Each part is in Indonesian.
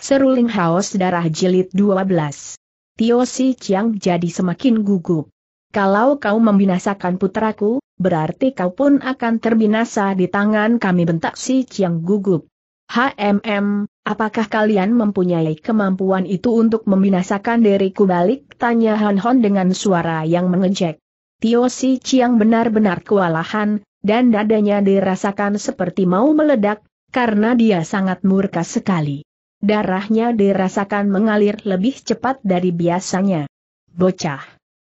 Seruling haus Darah Jilid 12. Tio Si Chiang jadi semakin gugup. Kalau kau membinasakan putraku, berarti kau pun akan terbinasa di tangan kami bentak Si Chiang gugup. HMM, apakah kalian mempunyai kemampuan itu untuk membinasakan diriku balik? Tanya Han Hon dengan suara yang mengejek. Tio Si Chiang benar-benar kewalahan, dan dadanya dirasakan seperti mau meledak, karena dia sangat murka sekali. Darahnya dirasakan mengalir lebih cepat dari biasanya. Bocah.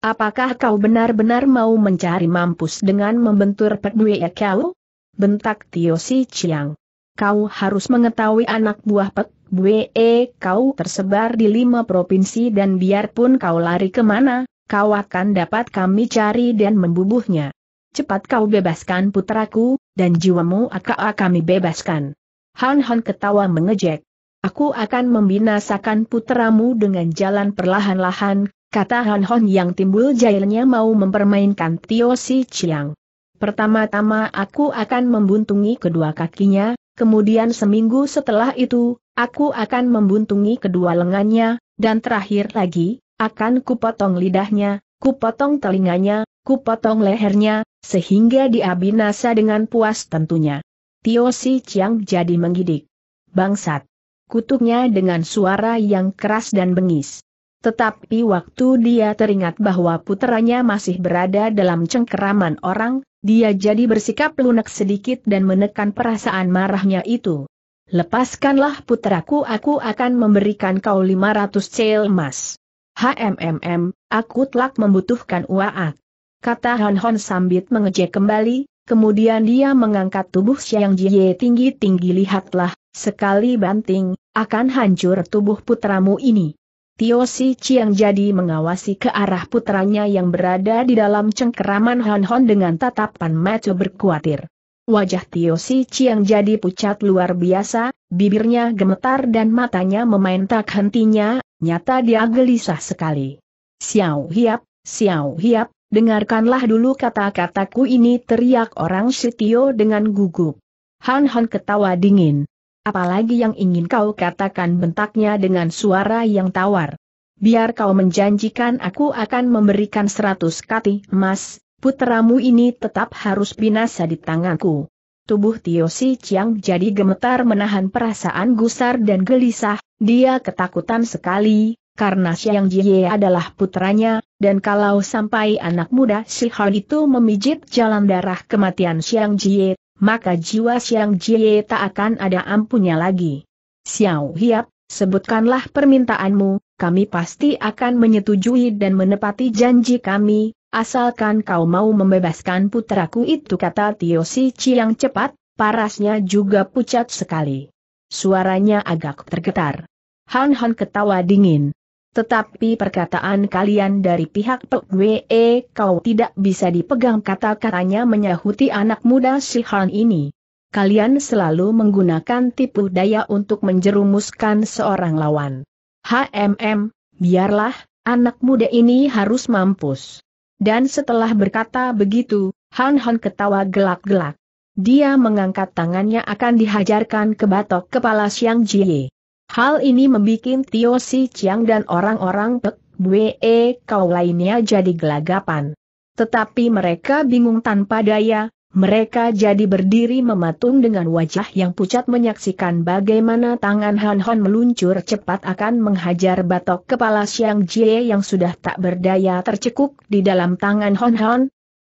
Apakah kau benar-benar mau mencari mampus dengan membentur pedue ya kau? Bentak Tio Si Chiang. Kau harus mengetahui anak buah pek Bue kau tersebar di lima provinsi dan biarpun kau lari kemana, kau akan dapat kami cari dan membubuhnya. Cepat kau bebaskan putraku, dan jiwamu akan kami bebaskan. Han Han ketawa mengejek. Aku akan membinasakan putramu dengan jalan perlahan-lahan, kata Han Hon yang timbul jahilnya mau mempermainkan Tio Si Chiang. Pertama-tama aku akan membuntungi kedua kakinya, kemudian seminggu setelah itu, aku akan membuntungi kedua lengannya, dan terakhir lagi, akan kupotong lidahnya, kupotong telinganya, kupotong lehernya, sehingga dia binasa dengan puas tentunya. Tio Si Chiang jadi menggidik. Bangsat! kutuknya dengan suara yang keras dan bengis. Tetapi waktu dia teringat bahwa putranya masih berada dalam cengkeraman orang, dia jadi bersikap lunak sedikit dan menekan perasaan marahnya itu. Lepaskanlah putraku, aku akan memberikan kau 500 cel emas. HMMM, aku telah membutuhkan uang," Kata Han Hon sambit mengejek kembali, kemudian dia mengangkat tubuh Siang Jie tinggi-tinggi lihatlah, Sekali banting, akan hancur tubuh putramu ini. Tio Si Chiang jadi mengawasi ke arah putranya yang berada di dalam cengkeraman Hon Hon dengan tatapan mata berkuatir. Wajah Tio Si Chiang jadi pucat luar biasa, bibirnya gemetar dan matanya memain tak hentinya, nyata dia gelisah sekali. Xiao Hiap, Xiao Hiap, dengarkanlah dulu kata-kataku ini teriak orang Tio dengan gugup. Han Han ketawa dingin. Apalagi yang ingin kau katakan bentaknya dengan suara yang tawar. Biar kau menjanjikan aku akan memberikan seratus kati emas, putramu ini tetap harus binasa di tanganku. Tubuh Tio Si Chiang jadi gemetar menahan perasaan gusar dan gelisah, dia ketakutan sekali, karena Xiang Jie adalah putranya, dan kalau sampai anak muda si Han itu memijit jalan darah kematian Xiang Jie, maka jiwa siang Jie tak akan ada ampunnya lagi. Xiao Hiap, sebutkanlah permintaanmu, kami pasti akan menyetujui dan menepati janji kami, asalkan kau mau membebaskan putraku itu kata Tio Si Chiang cepat, parasnya juga pucat sekali. Suaranya agak tergetar. Han Han ketawa dingin, tetapi perkataan kalian dari pihak Pek Wee kau tidak bisa dipegang kata-katanya menyahuti anak muda sihan ini. Kalian selalu menggunakan tipu daya untuk menjerumuskan seorang lawan. HMM, biarlah, anak muda ini harus mampus. Dan setelah berkata begitu, Han Han ketawa gelak-gelak. Dia mengangkat tangannya akan dihajarkan ke batok kepala Siang Jie. Hal ini membuat Tio Si Chiang dan orang-orang Pek Bue Kau lainnya jadi gelagapan. Tetapi mereka bingung tanpa daya, mereka jadi berdiri mematung dengan wajah yang pucat menyaksikan bagaimana tangan Han Han meluncur cepat akan menghajar batok kepala Siang Jie yang sudah tak berdaya tercekuk di dalam tangan Han Han.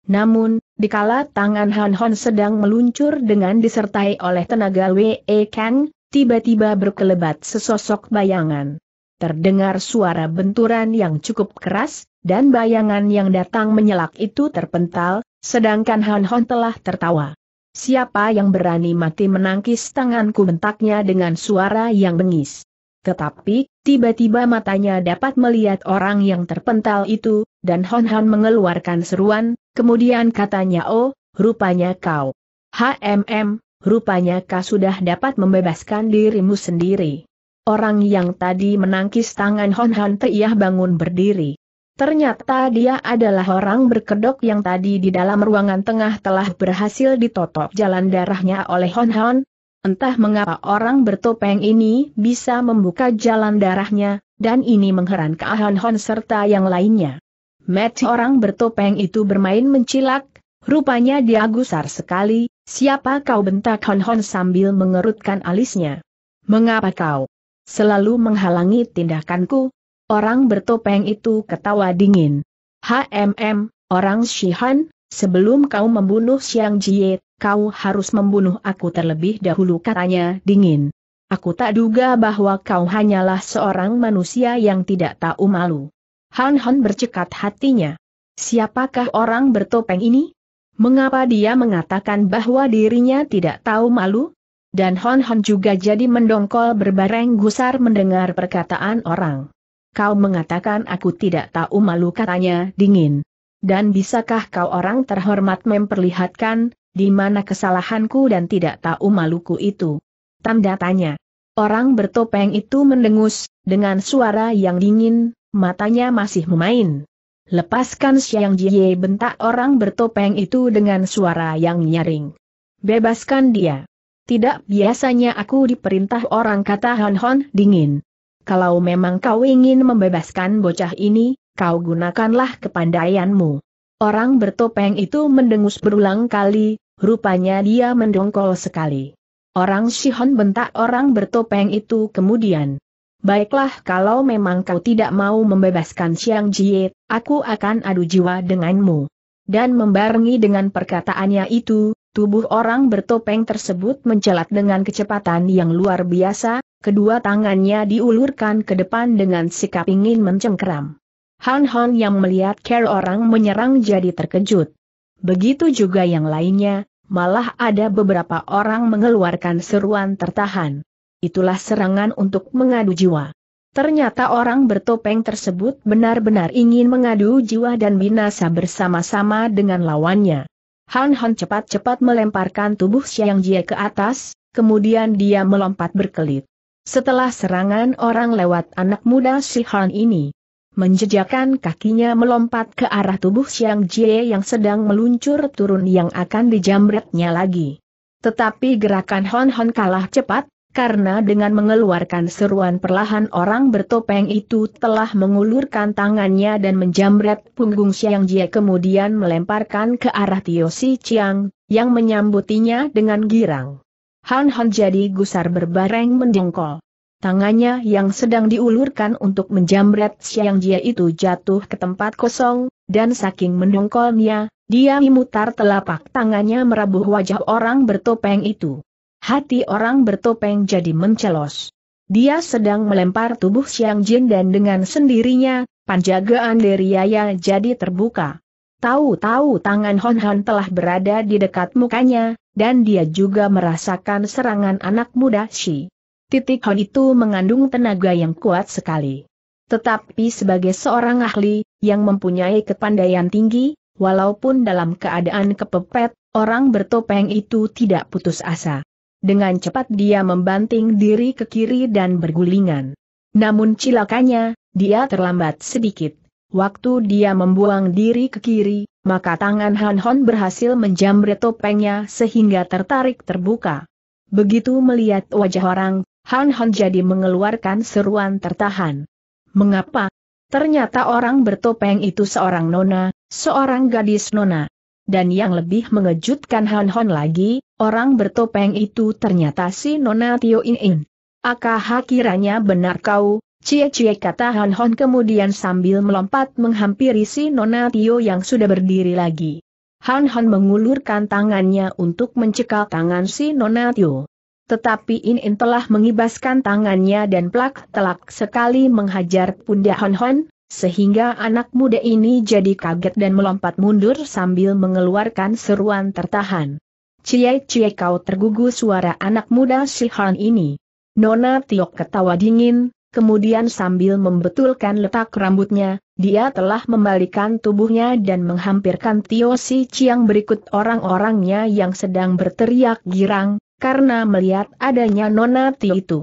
Namun, dikala tangan Han Han sedang meluncur dengan disertai oleh tenaga Wei Kang, tiba-tiba berkelebat sesosok bayangan. Terdengar suara benturan yang cukup keras, dan bayangan yang datang menyelak itu terpental, sedangkan Han Hon telah tertawa. Siapa yang berani mati menangkis tanganku bentaknya dengan suara yang bengis. Tetapi, tiba-tiba matanya dapat melihat orang yang terpental itu, dan Hon Han mengeluarkan seruan, kemudian katanya oh, rupanya kau. HMM, rupanya kau sudah dapat membebaskan dirimu sendiri. Orang yang tadi menangkis tangan Hon Han teriah bangun berdiri. Ternyata dia adalah orang berkedok yang tadi di dalam ruangan tengah telah berhasil ditotok jalan darahnya oleh Hon Han. Entah mengapa orang bertopeng ini bisa membuka jalan darahnya, dan ini mengherankan Hon Hon serta yang lainnya. Match orang bertopeng itu bermain mencilak, rupanya dia gusar sekali, Siapa kau bentak Hon Hon sambil mengerutkan alisnya? Mengapa kau selalu menghalangi tindakanku? Orang bertopeng itu ketawa dingin. HMM, orang Shihan, sebelum kau membunuh Xiang Jie, kau harus membunuh aku terlebih dahulu katanya dingin. Aku tak duga bahwa kau hanyalah seorang manusia yang tidak tahu malu. Han Hon bercekat hatinya. Siapakah orang bertopeng ini? Mengapa dia mengatakan bahwa dirinya tidak tahu malu? Dan Hon Hon juga jadi mendongkol berbareng gusar mendengar perkataan orang. Kau mengatakan aku tidak tahu malu katanya dingin. Dan bisakah kau orang terhormat memperlihatkan, di mana kesalahanku dan tidak tahu maluku itu? Tanda tanya. Orang bertopeng itu mendengus, dengan suara yang dingin, matanya masih memain. Lepaskan Xiang Jie bentak orang bertopeng itu dengan suara yang nyaring. Bebaskan dia. Tidak biasanya aku diperintah orang kata Hon Hon dingin. Kalau memang kau ingin membebaskan bocah ini, kau gunakanlah kepandaianmu. Orang bertopeng itu mendengus berulang kali, rupanya dia mendongkol sekali. Orang Shihon bentak orang bertopeng itu kemudian. Baiklah kalau memang kau tidak mau membebaskan Siang Jie, aku akan adu jiwa denganmu. Dan membarengi dengan perkataannya itu, tubuh orang bertopeng tersebut mencelat dengan kecepatan yang luar biasa, kedua tangannya diulurkan ke depan dengan sikap ingin mencengkeram. Han Han yang melihat care orang menyerang jadi terkejut. Begitu juga yang lainnya, malah ada beberapa orang mengeluarkan seruan tertahan itulah serangan untuk mengadu jiwa. Ternyata orang bertopeng tersebut benar-benar ingin mengadu jiwa dan binasa bersama-sama dengan lawannya. Han Han cepat-cepat melemparkan tubuh Xiang Jie ke atas, kemudian dia melompat berkelit. Setelah serangan orang lewat anak muda si Han ini, menjejakkan kakinya melompat ke arah tubuh Xiang Jie yang sedang meluncur turun yang akan dijamretnya lagi. Tetapi gerakan Han Hon kalah cepat, karena dengan mengeluarkan seruan perlahan orang bertopeng itu telah mengulurkan tangannya dan menjamret punggung Siang Jie kemudian melemparkan ke arah Tio Si Chiang, yang menyambutinya dengan girang. Han Han jadi gusar berbareng mendengkol. Tangannya yang sedang diulurkan untuk menjamret Siang Jie itu jatuh ke tempat kosong, dan saking mendongkolnya, dia memutar telapak tangannya merabuh wajah orang bertopeng itu. Hati orang bertopeng jadi mencelos. Dia sedang melempar tubuh Siang Jin dan dengan sendirinya, panjagaan Yaya jadi terbuka. Tahu-tahu tangan Hon Hon telah berada di dekat mukanya, dan dia juga merasakan serangan anak muda Shi. Titik Hon itu mengandung tenaga yang kuat sekali. Tetapi sebagai seorang ahli, yang mempunyai kepandaian tinggi, walaupun dalam keadaan kepepet, orang bertopeng itu tidak putus asa. Dengan cepat dia membanting diri ke kiri dan bergulingan. Namun cilakanya, dia terlambat sedikit. Waktu dia membuang diri ke kiri, maka tangan Han Hon berhasil menjamret topengnya sehingga tertarik terbuka. Begitu melihat wajah orang, Han Hon jadi mengeluarkan seruan tertahan. Mengapa? Ternyata orang bertopeng itu seorang nona, seorang gadis nona. Dan yang lebih mengejutkan Han Hon lagi, Orang bertopeng itu ternyata si Nona Tio In In. Akah kiranya benar kau, cie-cie kata Han Hon kemudian sambil melompat menghampiri si Nona Tio yang sudah berdiri lagi. Han Hon mengulurkan tangannya untuk mencekal tangan si Nona Tio. Tetapi In In telah mengibaskan tangannya dan plak-telak sekali menghajar pundak Han Hon, sehingga anak muda ini jadi kaget dan melompat mundur sambil mengeluarkan seruan tertahan. Cie-cie kau tergugu suara anak muda si Han ini. Nona Tiok ketawa dingin, kemudian sambil membetulkan letak rambutnya, dia telah membalikan tubuhnya dan menghampirkan Tio Si Chiang berikut orang-orangnya yang sedang berteriak girang, karena melihat adanya Nona Tio itu.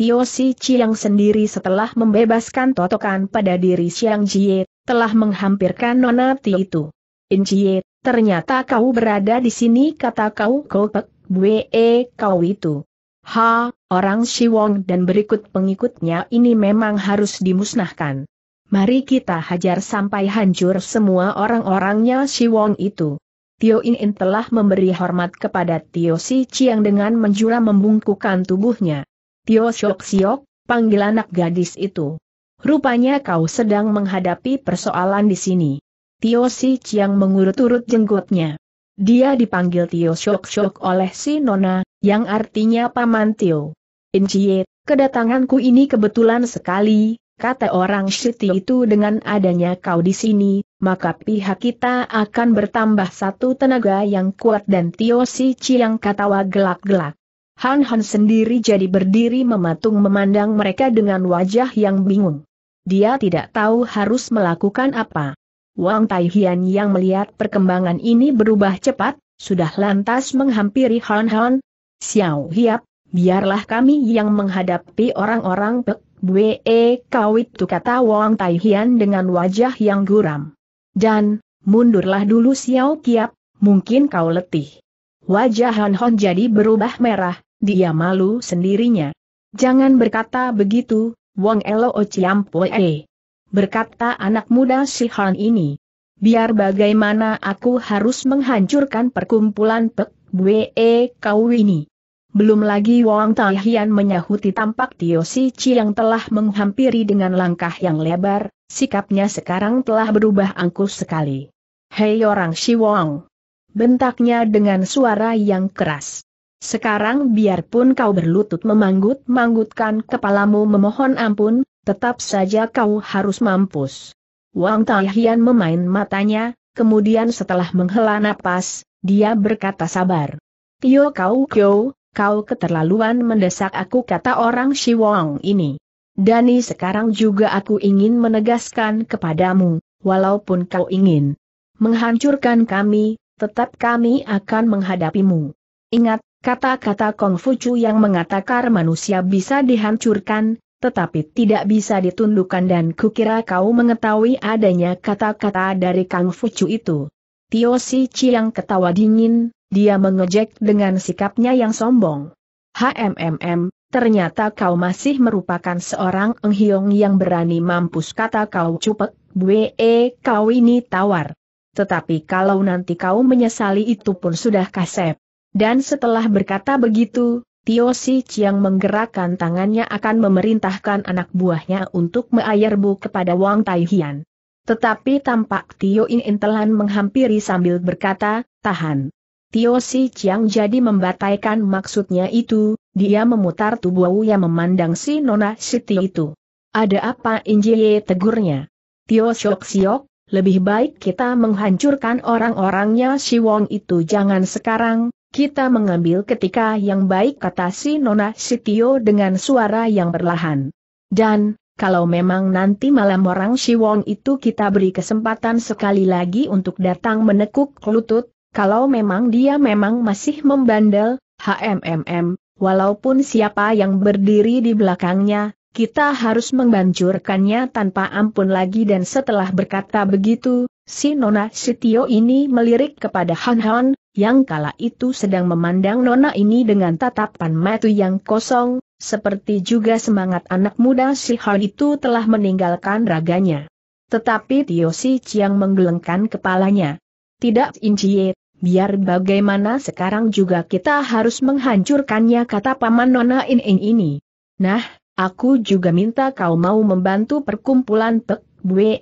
Tio Si Chiang sendiri setelah membebaskan totokan pada diri Siang Jie, telah menghampirkan Nona Tio itu. In Jie Ternyata kau berada di sini kata kau kopek, bue e, kau itu. Ha, orang Siwong dan berikut pengikutnya ini memang harus dimusnahkan. Mari kita hajar sampai hancur semua orang-orangnya Wong itu. Tio In telah memberi hormat kepada Tio Si Chiang dengan menjura membungkukan tubuhnya. Tio Siok Siok, panggil anak gadis itu. Rupanya kau sedang menghadapi persoalan di sini. Tio Si Chiang mengurut-urut jenggotnya. Dia dipanggil Tio Shok Shok oleh si Nona, yang artinya Paman Tio. Incie, kedatanganku ini kebetulan sekali, kata orang Shiti itu dengan adanya kau di sini, maka pihak kita akan bertambah satu tenaga yang kuat dan Tio Si Chiang katawa gelak-gelak. Han Han sendiri jadi berdiri mematung memandang mereka dengan wajah yang bingung. Dia tidak tahu harus melakukan apa. Wang Taihian yang melihat perkembangan ini berubah cepat, sudah lantas menghampiri Han Han. Xiao Hiap, biarlah kami yang menghadapi orang-orang Pek Bwe Kawit tu kata Wang Taihian dengan wajah yang guram. Dan, mundurlah dulu Xiao Kiap, mungkin kau letih. Wajah Han Han jadi berubah merah, dia malu sendirinya. Jangan berkata begitu, Wang Elo Ociampoe berkata anak muda si Han ini. Biar bagaimana aku harus menghancurkan perkumpulan Pek Bwe e Kau ini. Belum lagi Wang Taihian menyahuti tampak Tio Si Chi yang telah menghampiri dengan langkah yang lebar, sikapnya sekarang telah berubah angkuh sekali. Hei orang Si Wang! Bentaknya dengan suara yang keras. Sekarang biarpun kau berlutut memanggut-manggutkan kepalamu memohon ampun, tetap saja kau harus mampus. Wang Taihian memain matanya, kemudian setelah menghela napas, dia berkata sabar. Tio kau kyo, kau keterlaluan mendesak aku kata orang Shi Wang ini. Dani sekarang juga aku ingin menegaskan kepadamu, walaupun kau ingin menghancurkan kami, tetap kami akan menghadapimu. Ingat, kata-kata Kongfucu yang mengatakan manusia bisa dihancurkan, tetapi tidak bisa ditundukkan dan kukira kau mengetahui adanya kata-kata dari Kang Fucu itu. Tio Si Chiang ketawa dingin, dia mengejek dengan sikapnya yang sombong. HMMM, ternyata kau masih merupakan seorang enghiong yang berani mampus kata kau cupek, bue kau ini tawar. Tetapi kalau nanti kau menyesali itu pun sudah kasep. Dan setelah berkata begitu, Tio Si Chiang menggerakkan tangannya akan memerintahkan anak buahnya untuk meayerbu kepada Wang Tai Hian. Tetapi tampak Tio In Intelan menghampiri sambil berkata, tahan. Tio Si Chiang jadi membataikan maksudnya itu, dia memutar tubuh yang memandang si Nona Siti itu. Ada apa Injie tegurnya? Tio Siok Siok, lebih baik kita menghancurkan orang-orangnya si Wong itu jangan sekarang, kita mengambil ketika yang baik kata si Nona Sitio dengan suara yang berlahan. Dan, kalau memang nanti malam orang Siwong itu kita beri kesempatan sekali lagi untuk datang menekuk lutut, kalau memang dia memang masih membandel, HMMM, walaupun siapa yang berdiri di belakangnya, kita harus menghancurkannya tanpa ampun lagi dan setelah berkata begitu, si Nona Sitio ini melirik kepada Han Han, yang kala itu sedang memandang nona ini dengan tatapan mata yang kosong, seperti juga semangat anak muda si Han itu telah meninggalkan raganya. Tetapi Tio Si Chiang menggelengkan kepalanya. Tidak Incie, biar bagaimana sekarang juga kita harus menghancurkannya kata paman nona In In ini. Nah, aku juga minta kau mau membantu perkumpulan Pek Bwe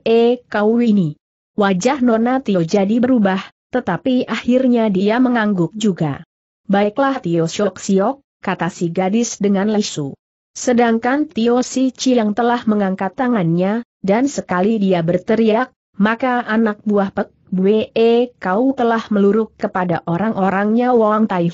kau ini. Wajah Nona Tio jadi berubah, tetapi akhirnya dia mengangguk juga. Baiklah Tio Siok Siok, kata si gadis dengan lesu. Sedangkan Tio Si Chi yang telah mengangkat tangannya, dan sekali dia berteriak, maka anak buah Pek Bwe kau telah meluruk kepada orang-orangnya Wang Tai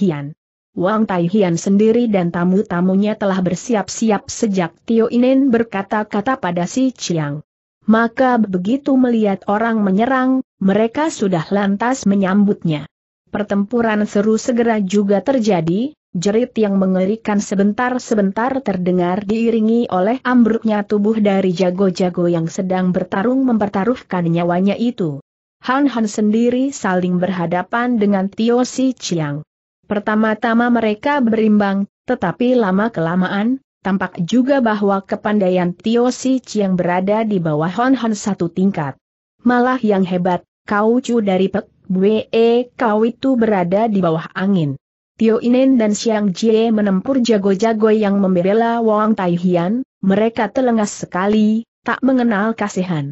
Wang Tai sendiri dan tamu-tamunya telah bersiap-siap sejak Tio Inen berkata-kata pada si Chiang. Maka begitu melihat orang menyerang, mereka sudah lantas menyambutnya. Pertempuran seru segera juga terjadi, jerit yang mengerikan sebentar-sebentar terdengar diiringi oleh ambruknya tubuh dari jago-jago yang sedang bertarung mempertaruhkan nyawanya itu. Han Han sendiri saling berhadapan dengan Tio Si Chiang. Pertama-tama mereka berimbang, tetapi lama-kelamaan, tampak juga bahwa kepandaian Tio Si Chiang berada di bawah Hon Han satu tingkat. Malah yang hebat, Kau cu dari Pek Bwe e, kau itu berada di bawah angin. Tio Inen dan Siang Jie menempur jago-jago yang membela Wang Taihian, mereka telengas sekali, tak mengenal kasihan.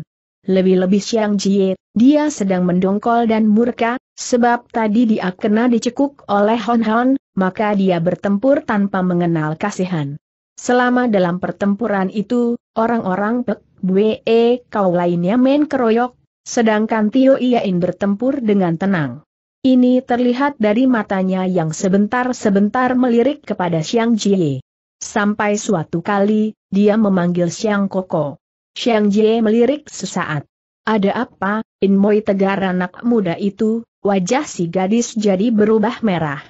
Lebih-lebih Siang Jie, dia sedang mendongkol dan murka, sebab tadi dia kena dicekuk oleh Hon Hon, maka dia bertempur tanpa mengenal kasihan. Selama dalam pertempuran itu, orang-orang Pek Bwe e, kau lainnya main keroyok, Sedangkan Tio Iain bertempur dengan tenang. Ini terlihat dari matanya yang sebentar-sebentar melirik kepada Xiang Jie. Sampai suatu kali, dia memanggil Xiang Koko. Xiang Jie melirik sesaat. Ada apa, In Moi tegar anak muda itu, wajah si gadis jadi berubah merah.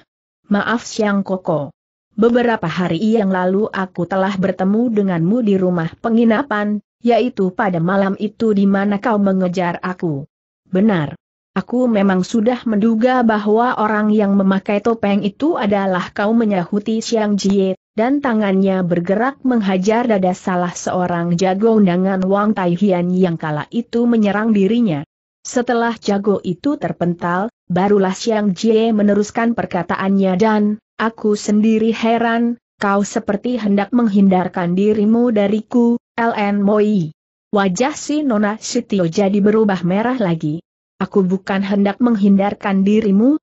Maaf Xiang Koko. Beberapa hari yang lalu aku telah bertemu denganmu di rumah penginapan, yaitu pada malam itu di mana kau mengejar aku. Benar. Aku memang sudah menduga bahwa orang yang memakai topeng itu adalah kau menyahuti Siang Jie, dan tangannya bergerak menghajar dada salah seorang jago undangan Wang Taihian yang kala itu menyerang dirinya. Setelah jago itu terpental, barulah Siang Jie meneruskan perkataannya dan, aku sendiri heran, kau seperti hendak menghindarkan dirimu dariku, LN Moi. Wajah si Nona Sitio jadi berubah merah lagi. Aku bukan hendak menghindarkan dirimu,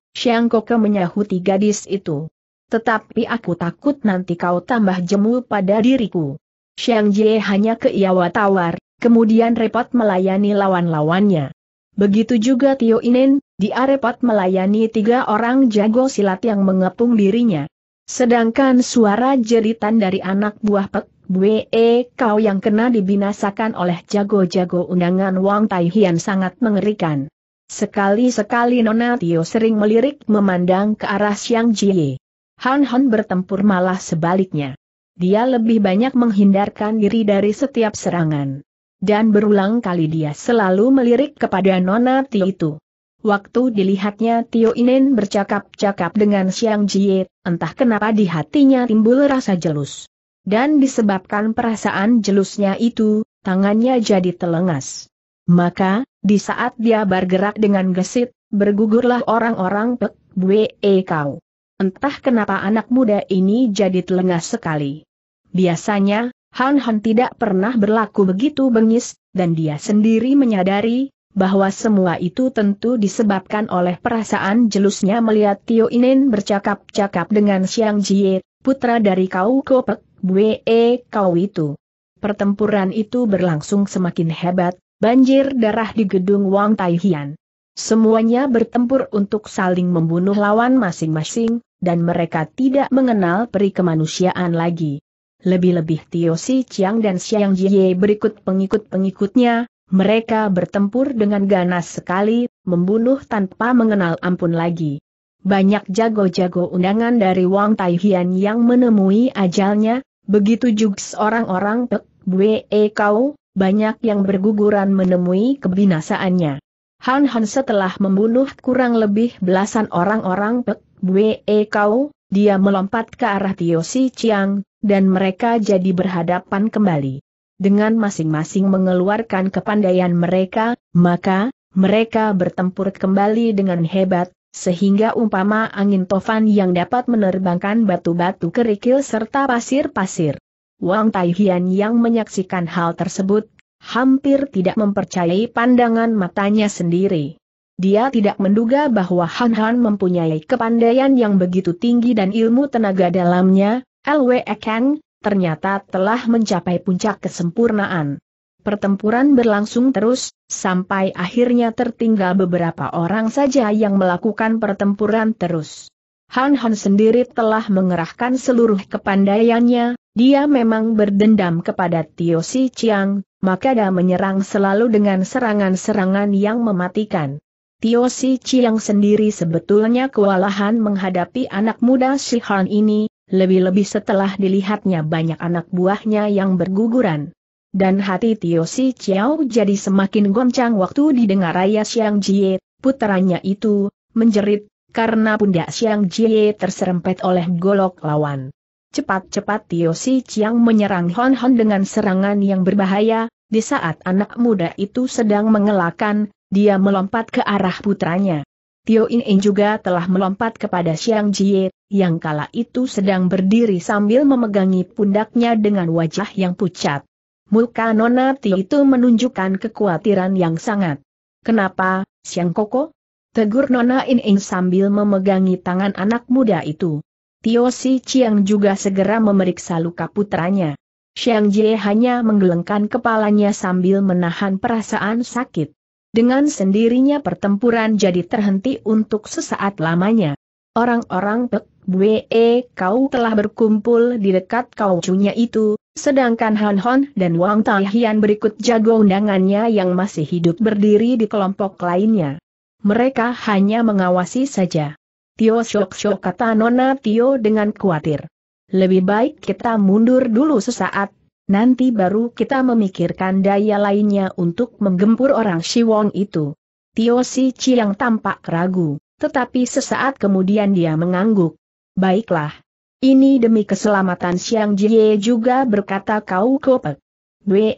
Koke menyahuti gadis itu. Tetapi aku takut nanti kau tambah jemu pada diriku. Siang Jie hanya keiawa tawar, kemudian repot melayani lawan-lawannya. Begitu juga Tio Inen, dia repot melayani tiga orang jago silat yang mengepung dirinya. Sedangkan suara jeritan dari anak buah Pek Bwe kau yang kena dibinasakan oleh jago-jago undangan Wang Tai Hian sangat mengerikan. Sekali-sekali Nona Tio sering melirik memandang ke arah Siang Jie. Han Han bertempur malah sebaliknya. Dia lebih banyak menghindarkan diri dari setiap serangan. Dan berulang kali dia selalu melirik kepada Nona Tio itu. Waktu dilihatnya Tio Inen bercakap-cakap dengan Siang Jie, entah kenapa di hatinya timbul rasa jelus dan disebabkan perasaan jelusnya itu, tangannya jadi telengas. Maka, di saat dia bergerak dengan gesit, bergugurlah orang-orang pek, bue e, kau. Entah kenapa anak muda ini jadi telengas sekali. Biasanya, Han Han tidak pernah berlaku begitu bengis, dan dia sendiri menyadari, bahwa semua itu tentu disebabkan oleh perasaan jelusnya melihat Tio Inen bercakap-cakap dengan Siang Jie, putra dari Kau Kopek, Bue e, Kau itu. Pertempuran itu berlangsung semakin hebat, banjir darah di gedung Wang Taihian. Semuanya bertempur untuk saling membunuh lawan masing-masing, dan mereka tidak mengenal peri kemanusiaan lagi. Lebih-lebih Tio Si Chiang dan Xiang Jie berikut pengikut-pengikutnya, mereka bertempur dengan ganas sekali, membunuh tanpa mengenal ampun lagi. Banyak jago-jago undangan dari Wang Taihian yang menemui ajalnya, begitu juga seorang orang Pek Bwe e Kau, banyak yang berguguran menemui kebinasaannya. Han Han setelah membunuh kurang lebih belasan orang-orang Pek Bwe e Kau, dia melompat ke arah Tio Si Chiang, dan mereka jadi berhadapan kembali. Dengan masing-masing mengeluarkan kepandaian mereka, maka, mereka bertempur kembali dengan hebat, sehingga umpama angin tofan yang dapat menerbangkan batu-batu kerikil serta pasir-pasir. Wang Taihian yang menyaksikan hal tersebut, hampir tidak mempercayai pandangan matanya sendiri. Dia tidak menduga bahwa Han Han mempunyai kepandaian yang begitu tinggi dan ilmu tenaga dalamnya, Lwe Kang, ternyata telah mencapai puncak kesempurnaan. Pertempuran berlangsung terus, sampai akhirnya tertinggal beberapa orang saja yang melakukan pertempuran terus. Han Han sendiri telah mengerahkan seluruh kepandaiannya, dia memang berdendam kepada Tio Si Chiang, maka dia menyerang selalu dengan serangan-serangan yang mematikan. Tio Si Chiang sendiri sebetulnya kewalahan menghadapi anak muda Si Han ini, lebih-lebih setelah dilihatnya banyak anak buahnya yang berguguran dan hati Tio Si Chiao jadi semakin goncang waktu didengar Raya Siang Jie, putranya itu, menjerit, karena pundak Siang Jie terserempet oleh golok lawan. Cepat-cepat Tio Si Chiang menyerang Hon Hon dengan serangan yang berbahaya, di saat anak muda itu sedang mengelakkan, dia melompat ke arah putranya. Tio In In juga telah melompat kepada Siang Jie, yang kala itu sedang berdiri sambil memegangi pundaknya dengan wajah yang pucat. Muka Nona Ti itu menunjukkan kekhawatiran yang sangat. Kenapa, Siang Koko? Tegur Nona In sambil memegangi tangan anak muda itu. Tio Si Chiang juga segera memeriksa luka putranya. Siang Jie hanya menggelengkan kepalanya sambil menahan perasaan sakit. Dengan sendirinya pertempuran jadi terhenti untuk sesaat lamanya. Orang-orang Pek Bwe kau telah berkumpul di dekat kaucunya itu, Sedangkan Han Hon dan Wang Tai Hian berikut jago undangannya yang masih hidup berdiri di kelompok lainnya. Mereka hanya mengawasi saja. Tio Shok Shok kata Nona Tio dengan khawatir. Lebih baik kita mundur dulu sesaat, nanti baru kita memikirkan daya lainnya untuk menggempur orang Wong itu. Tio Si Chi yang tampak ragu, tetapi sesaat kemudian dia mengangguk. Baiklah, ini demi keselamatan Siang Jie juga berkata kau kopek. Be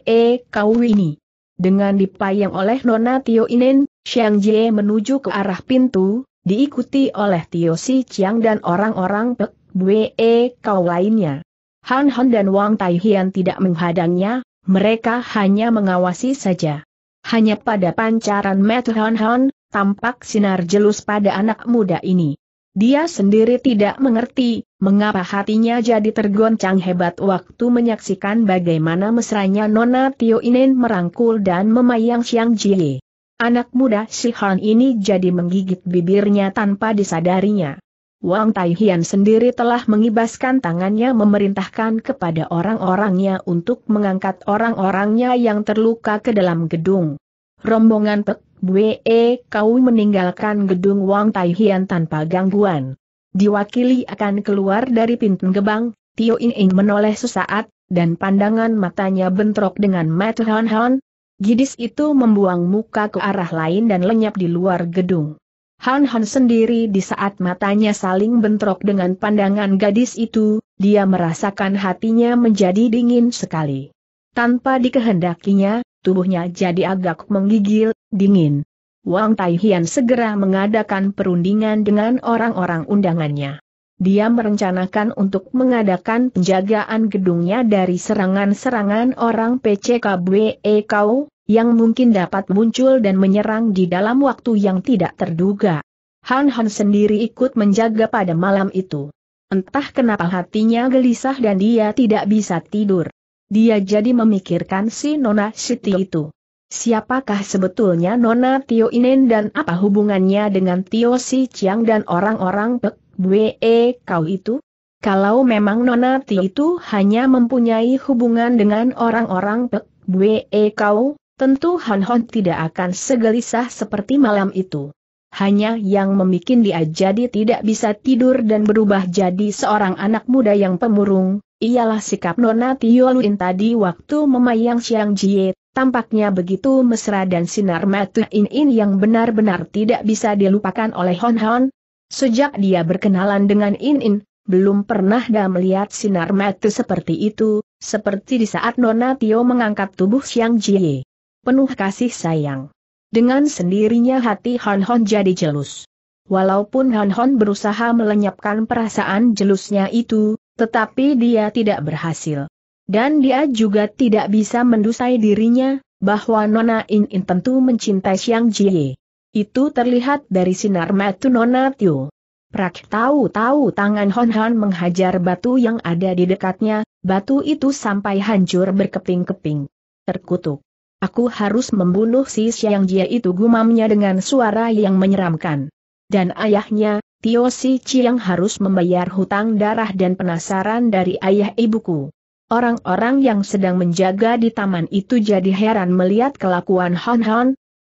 kau ini. Dengan dipayang oleh Nona Tio Inin, Siang Jie menuju ke arah pintu, diikuti oleh Tio Si Chiang dan orang-orang Pek Bwe kau lainnya. Han Han dan Wang Tai Hian tidak menghadangnya, mereka hanya mengawasi saja. Hanya pada pancaran mata Han Han, tampak sinar jelus pada anak muda ini. Dia sendiri tidak mengerti, mengapa hatinya jadi tergoncang hebat waktu menyaksikan bagaimana mesranya Nona Tio Inen merangkul dan memayang siang Jie. Anak muda si Han ini jadi menggigit bibirnya tanpa disadarinya. Wang Taihian sendiri telah mengibaskan tangannya memerintahkan kepada orang-orangnya untuk mengangkat orang-orangnya yang terluka ke dalam gedung. Rombongan Pek Bwe kau meninggalkan gedung Wang Tai tanpa gangguan. Diwakili akan keluar dari pintu gebang, Tio In In menoleh sesaat, dan pandangan matanya bentrok dengan Matt Han Han. Gidis itu membuang muka ke arah lain dan lenyap di luar gedung. Han Han sendiri di saat matanya saling bentrok dengan pandangan gadis itu, dia merasakan hatinya menjadi dingin sekali. Tanpa dikehendakinya, tubuhnya jadi agak menggigil, dingin. Wang Taihian segera mengadakan perundingan dengan orang-orang undangannya. Dia merencanakan untuk mengadakan penjagaan gedungnya dari serangan-serangan orang PCKBE Kau, yang mungkin dapat muncul dan menyerang di dalam waktu yang tidak terduga. Han Han sendiri ikut menjaga pada malam itu. Entah kenapa hatinya gelisah dan dia tidak bisa tidur. Dia jadi memikirkan si Nona Siti itu. Siapakah sebetulnya Nona Tio Inen dan apa hubungannya dengan Tio Si Chiang dan orang-orang Pek Bwe e Kau itu? Kalau memang Nona Tio itu hanya mempunyai hubungan dengan orang-orang Pek Bwe e Kau, tentu Han Hon tidak akan segelisah seperti malam itu. Hanya yang membuat dia jadi tidak bisa tidur dan berubah jadi seorang anak muda yang pemurung, ialah sikap Nona Tio Luin tadi waktu memayang Siang Jie, tampaknya begitu mesra dan sinar mata In In yang benar-benar tidak bisa dilupakan oleh Hon Hon. Sejak dia berkenalan dengan In In, belum pernah dia melihat sinar mata seperti itu, seperti di saat Nona Tio mengangkat tubuh Siang Jie. Penuh kasih sayang. Dengan sendirinya hati Hon Hon jadi jelus. Walaupun Hon Hon berusaha melenyapkan perasaan jelusnya itu, tetapi dia tidak berhasil. Dan dia juga tidak bisa mendusai dirinya, bahwa Nona In In tentu mencintai Xiang Jie. Itu terlihat dari sinar mata Nona Tio. Prak tahu-tahu tangan Hon Han menghajar batu yang ada di dekatnya, batu itu sampai hancur berkeping-keping. Terkutuk. Aku harus membunuh si Xiang Jie itu gumamnya dengan suara yang menyeramkan. Dan ayahnya, Tio Si Chiang harus membayar hutang darah dan penasaran dari ayah ibuku. Orang-orang yang sedang menjaga di taman itu jadi heran melihat kelakuan Hon Hon,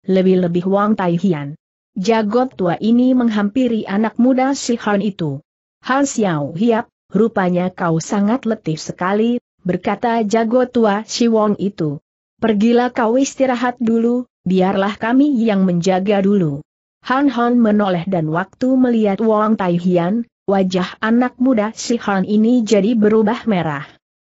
lebih-lebih Wang Tai Hian. Jagot tua ini menghampiri anak muda si Hon itu. Han Xiao Hiap, rupanya kau sangat letih sekali, berkata jagot tua si Wong itu. Pergilah kau istirahat dulu, biarlah kami yang menjaga dulu. Han Han menoleh dan waktu melihat Wang Tai Hian, wajah anak muda si Han ini jadi berubah merah.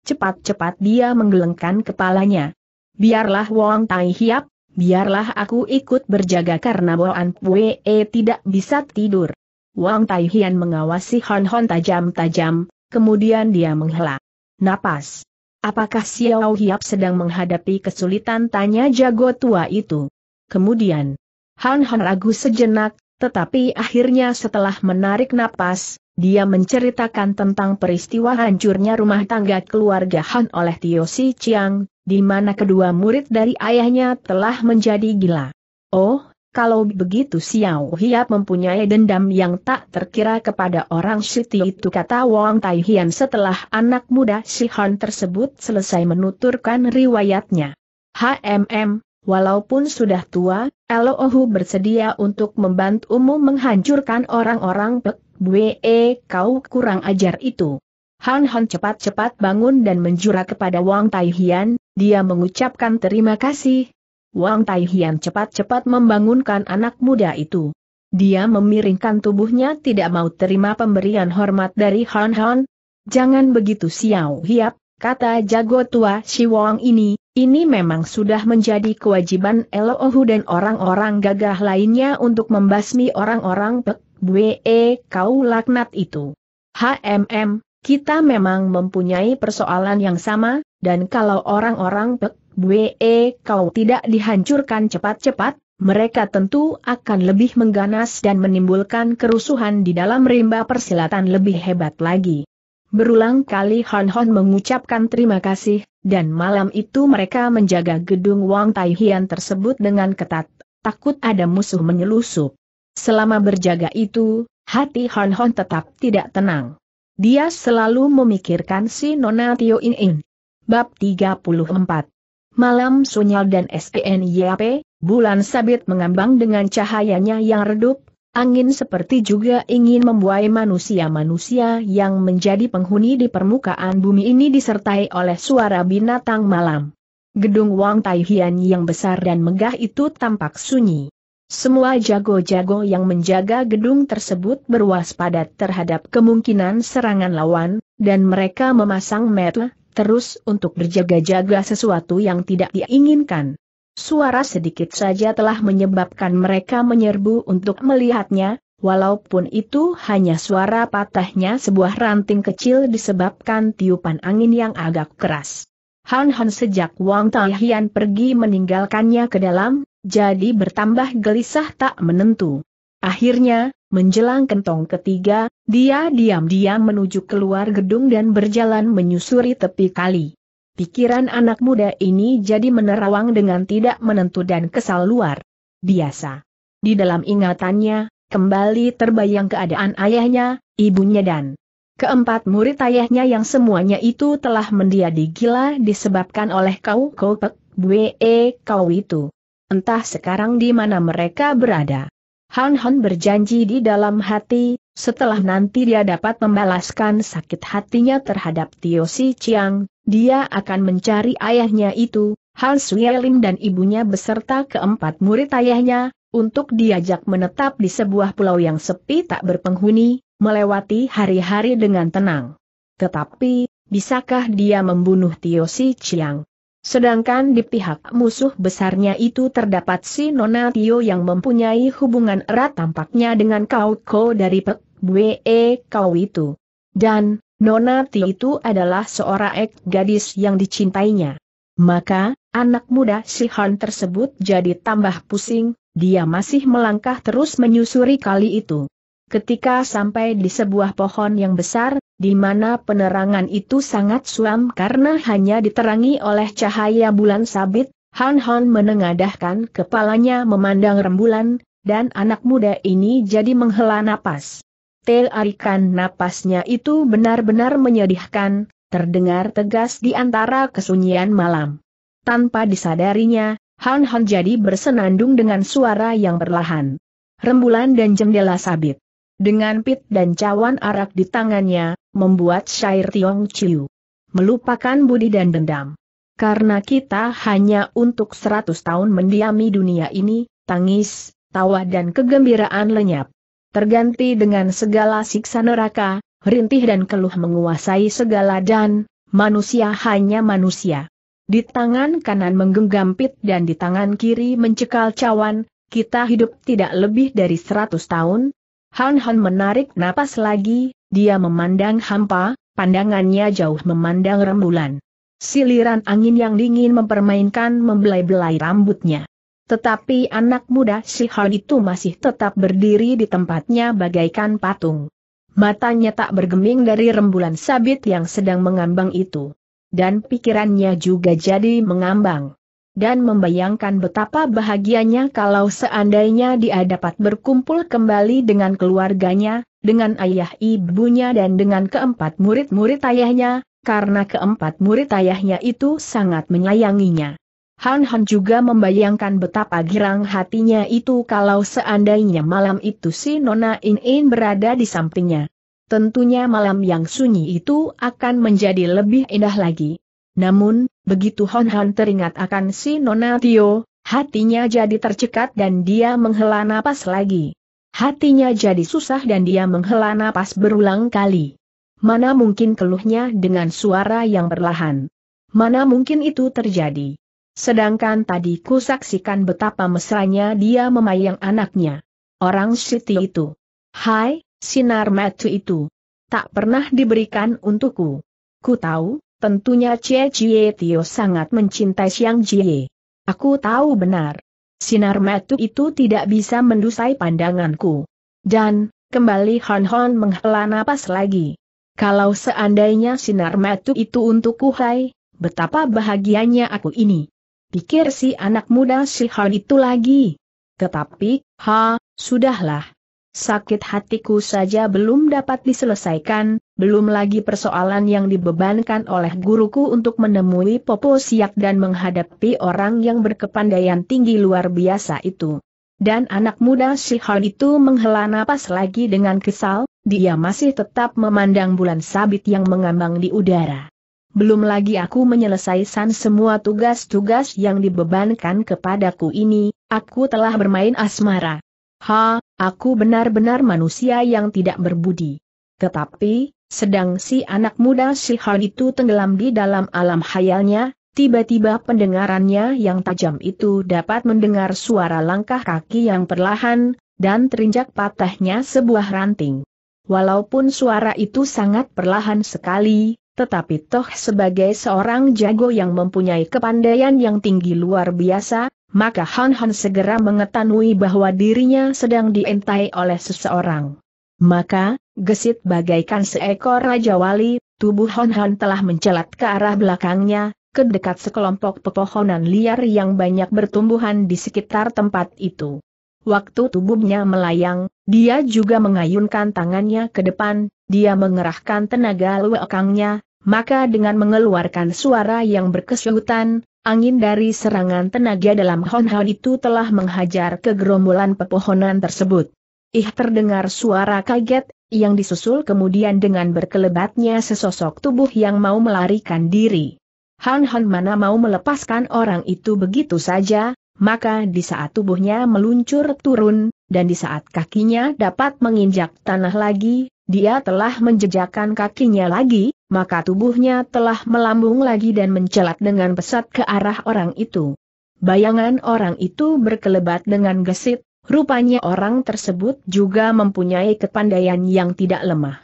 Cepat-cepat dia menggelengkan kepalanya. Biarlah Wang Tai Hiap, biarlah aku ikut berjaga karena Boan Pue tidak bisa tidur. Wang Tai Hian mengawasi Han Han tajam-tajam, kemudian dia menghela. Napas. Apakah Xiao Hiap sedang menghadapi kesulitan tanya jago tua itu? Kemudian, Han Han ragu sejenak, tetapi akhirnya setelah menarik napas, dia menceritakan tentang peristiwa hancurnya rumah tangga keluarga Han oleh Tio Si Chiang, di mana kedua murid dari ayahnya telah menjadi gila. Oh, kalau begitu Xiao Hiap mempunyai dendam yang tak terkira kepada orang Siti itu kata Wang Tai Hian setelah anak muda si Han tersebut selesai menuturkan riwayatnya. HMM, walaupun sudah tua, Elohu bersedia untuk membantu umum menghancurkan orang-orang Pek Bue kau kurang ajar itu. Han Han cepat-cepat bangun dan menjura kepada Wang Tai dia mengucapkan terima kasih. Wang Tai cepat-cepat membangunkan anak muda itu. Dia memiringkan tubuhnya tidak mau terima pemberian hormat dari Han Han. Jangan begitu Xiao Hiap, kata jago tua Si Wang ini, ini memang sudah menjadi kewajiban Elohu dan orang-orang gagah lainnya untuk membasmi orang-orang Pek Bwe kau laknat itu. HMM, kita memang mempunyai persoalan yang sama, dan kalau orang-orang Pek Bwe kau tidak dihancurkan cepat-cepat, mereka tentu akan lebih mengganas dan menimbulkan kerusuhan di dalam rimba persilatan lebih hebat lagi. Berulang kali Han Hon mengucapkan terima kasih, dan malam itu mereka menjaga gedung Wang Tai Hian tersebut dengan ketat, takut ada musuh menyelusup. Selama berjaga itu, hati Han Hon tetap tidak tenang. Dia selalu memikirkan si Nona Tio In In. Bab 34 Malam Sunyal dan e Yap, bulan sabit mengambang dengan cahayanya yang redup, Angin seperti juga ingin membuai manusia-manusia yang menjadi penghuni di permukaan bumi ini disertai oleh suara binatang malam. Gedung Wang Taihian yang besar dan megah itu tampak sunyi. Semua jago-jago yang menjaga gedung tersebut berwaspada terhadap kemungkinan serangan lawan, dan mereka memasang metel terus untuk berjaga-jaga sesuatu yang tidak diinginkan. Suara sedikit saja telah menyebabkan mereka menyerbu untuk melihatnya, walaupun itu hanya suara patahnya sebuah ranting kecil disebabkan tiupan angin yang agak keras. Han Han sejak Wang Taihian pergi meninggalkannya ke dalam, jadi bertambah gelisah tak menentu. Akhirnya, menjelang kentong ketiga, dia diam-diam menuju keluar gedung dan berjalan menyusuri tepi kali. Pikiran anak muda ini jadi menerawang dengan tidak menentu dan kesal luar biasa. Di dalam ingatannya, kembali terbayang keadaan ayahnya, ibunya dan keempat murid ayahnya yang semuanya itu telah mendiadi gila disebabkan oleh kau kau pek bue e, kau itu. Entah sekarang di mana mereka berada. Han Han berjanji di dalam hati, setelah nanti dia dapat membalaskan sakit hatinya terhadap Tio Si Chiang, dia akan mencari ayahnya itu, Han Suyelim dan ibunya beserta keempat murid ayahnya, untuk diajak menetap di sebuah pulau yang sepi tak berpenghuni, melewati hari-hari dengan tenang. Tetapi, bisakah dia membunuh Tio Si Chiang? Sedangkan di pihak musuh besarnya itu terdapat si Nona Tio yang mempunyai hubungan erat tampaknya dengan Kau Ko dari Pek Bwe Kau itu. Dan, Nona Tio itu adalah seorang ek gadis yang dicintainya. Maka, anak muda si Han tersebut jadi tambah pusing, dia masih melangkah terus menyusuri kali itu. Ketika sampai di sebuah pohon yang besar, di mana penerangan itu sangat suam karena hanya diterangi oleh cahaya bulan sabit, Han Han menengadahkan kepalanya memandang rembulan, dan anak muda ini jadi menghela napas. arikan napasnya itu benar-benar menyedihkan, terdengar tegas di antara kesunyian malam. Tanpa disadarinya, Han Han jadi bersenandung dengan suara yang berlahan. Rembulan dan jendela sabit. Dengan pit dan cawan arak di tangannya, membuat syair Tiong Chiu melupakan budi dan dendam. Karena kita hanya untuk seratus tahun mendiami dunia ini, tangis, tawa dan kegembiraan lenyap. Terganti dengan segala siksa neraka, rintih dan keluh menguasai segala dan, manusia hanya manusia. Di tangan kanan menggenggam pit dan di tangan kiri mencekal cawan, kita hidup tidak lebih dari seratus tahun, Han Han menarik napas lagi, dia memandang hampa, pandangannya jauh memandang rembulan. Siliran angin yang dingin mempermainkan membelai-belai rambutnya. Tetapi anak muda si Han itu masih tetap berdiri di tempatnya bagaikan patung. Matanya tak bergeming dari rembulan sabit yang sedang mengambang itu. Dan pikirannya juga jadi mengambang dan membayangkan betapa bahagianya kalau seandainya dia dapat berkumpul kembali dengan keluarganya, dengan ayah ibunya dan dengan keempat murid-murid ayahnya, karena keempat murid ayahnya itu sangat menyayanginya. Han Han juga membayangkan betapa girang hatinya itu kalau seandainya malam itu si Nona In In berada di sampingnya. Tentunya malam yang sunyi itu akan menjadi lebih indah lagi. Namun, Begitu Hon Hon teringat akan si Nona Tio, hatinya jadi tercekat dan dia menghela napas lagi. Hatinya jadi susah dan dia menghela napas berulang kali. Mana mungkin keluhnya dengan suara yang perlahan. Mana mungkin itu terjadi. Sedangkan tadi ku saksikan betapa mesranya dia memayang anaknya. Orang Siti itu. Hai, sinar matu itu. Tak pernah diberikan untukku. Ku tahu, Tentunya Cie Cie Tio sangat mencintai Siang Jie. Aku tahu benar. Sinar metu itu tidak bisa mendusai pandanganku. Dan, kembali Hon Hon menghela napas lagi. Kalau seandainya sinar metu itu untukku hai, betapa bahagianya aku ini. Pikir si anak muda si Hon itu lagi. Tetapi, ha, sudahlah. Sakit hatiku saja belum dapat diselesaikan, belum lagi persoalan yang dibebankan oleh guruku untuk menemui Popo Siak dan menghadapi orang yang berkepandaian tinggi luar biasa itu. Dan anak muda Shihan itu menghela napas lagi dengan kesal, dia masih tetap memandang bulan sabit yang mengambang di udara. Belum lagi aku menyelesaikan semua tugas-tugas yang dibebankan kepadaku ini, aku telah bermain asmara. Ha, aku benar-benar manusia yang tidak berbudi. Tetapi, sedang si anak muda si Shihar itu tenggelam di dalam alam hayalnya, tiba-tiba pendengarannya yang tajam itu dapat mendengar suara langkah kaki yang perlahan, dan terinjak patahnya sebuah ranting. Walaupun suara itu sangat perlahan sekali, tetapi toh sebagai seorang jago yang mempunyai kepandaian yang tinggi luar biasa, maka Han Han segera mengetahui bahwa dirinya sedang diintai oleh seseorang. Maka, Gesit bagaikan seekor raja wali, tubuh Hon Hon telah mencelat ke arah belakangnya, ke dekat sekelompok pepohonan liar yang banyak bertumbuhan di sekitar tempat itu. Waktu tubuhnya melayang, dia juga mengayunkan tangannya ke depan, dia mengerahkan tenaga luekangnya, maka dengan mengeluarkan suara yang berkesyutan, angin dari serangan tenaga dalam Hon Hon itu telah menghajar ke pepohonan tersebut. Ih terdengar suara kaget, yang disusul kemudian dengan berkelebatnya sesosok tubuh yang mau melarikan diri. Han Han mana mau melepaskan orang itu begitu saja, maka di saat tubuhnya meluncur turun, dan di saat kakinya dapat menginjak tanah lagi, dia telah menjejakkan kakinya lagi, maka tubuhnya telah melambung lagi dan mencelat dengan pesat ke arah orang itu. Bayangan orang itu berkelebat dengan gesit, Rupanya orang tersebut juga mempunyai kepandaian yang tidak lemah.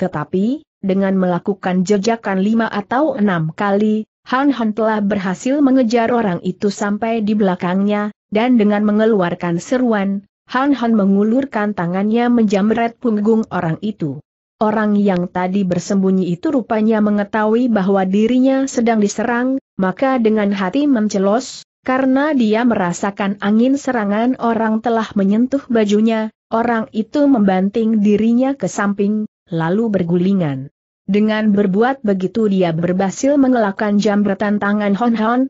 Tetapi, dengan melakukan jejakan lima atau enam kali, Han Han telah berhasil mengejar orang itu sampai di belakangnya, dan dengan mengeluarkan seruan, Han Han mengulurkan tangannya menjamret punggung orang itu. Orang yang tadi bersembunyi itu rupanya mengetahui bahwa dirinya sedang diserang, maka dengan hati mencelos, karena dia merasakan angin serangan orang telah menyentuh bajunya, orang itu membanting dirinya ke samping, lalu bergulingan. Dengan berbuat begitu dia berhasil mengelakkan jambretan tangan Hon Hon,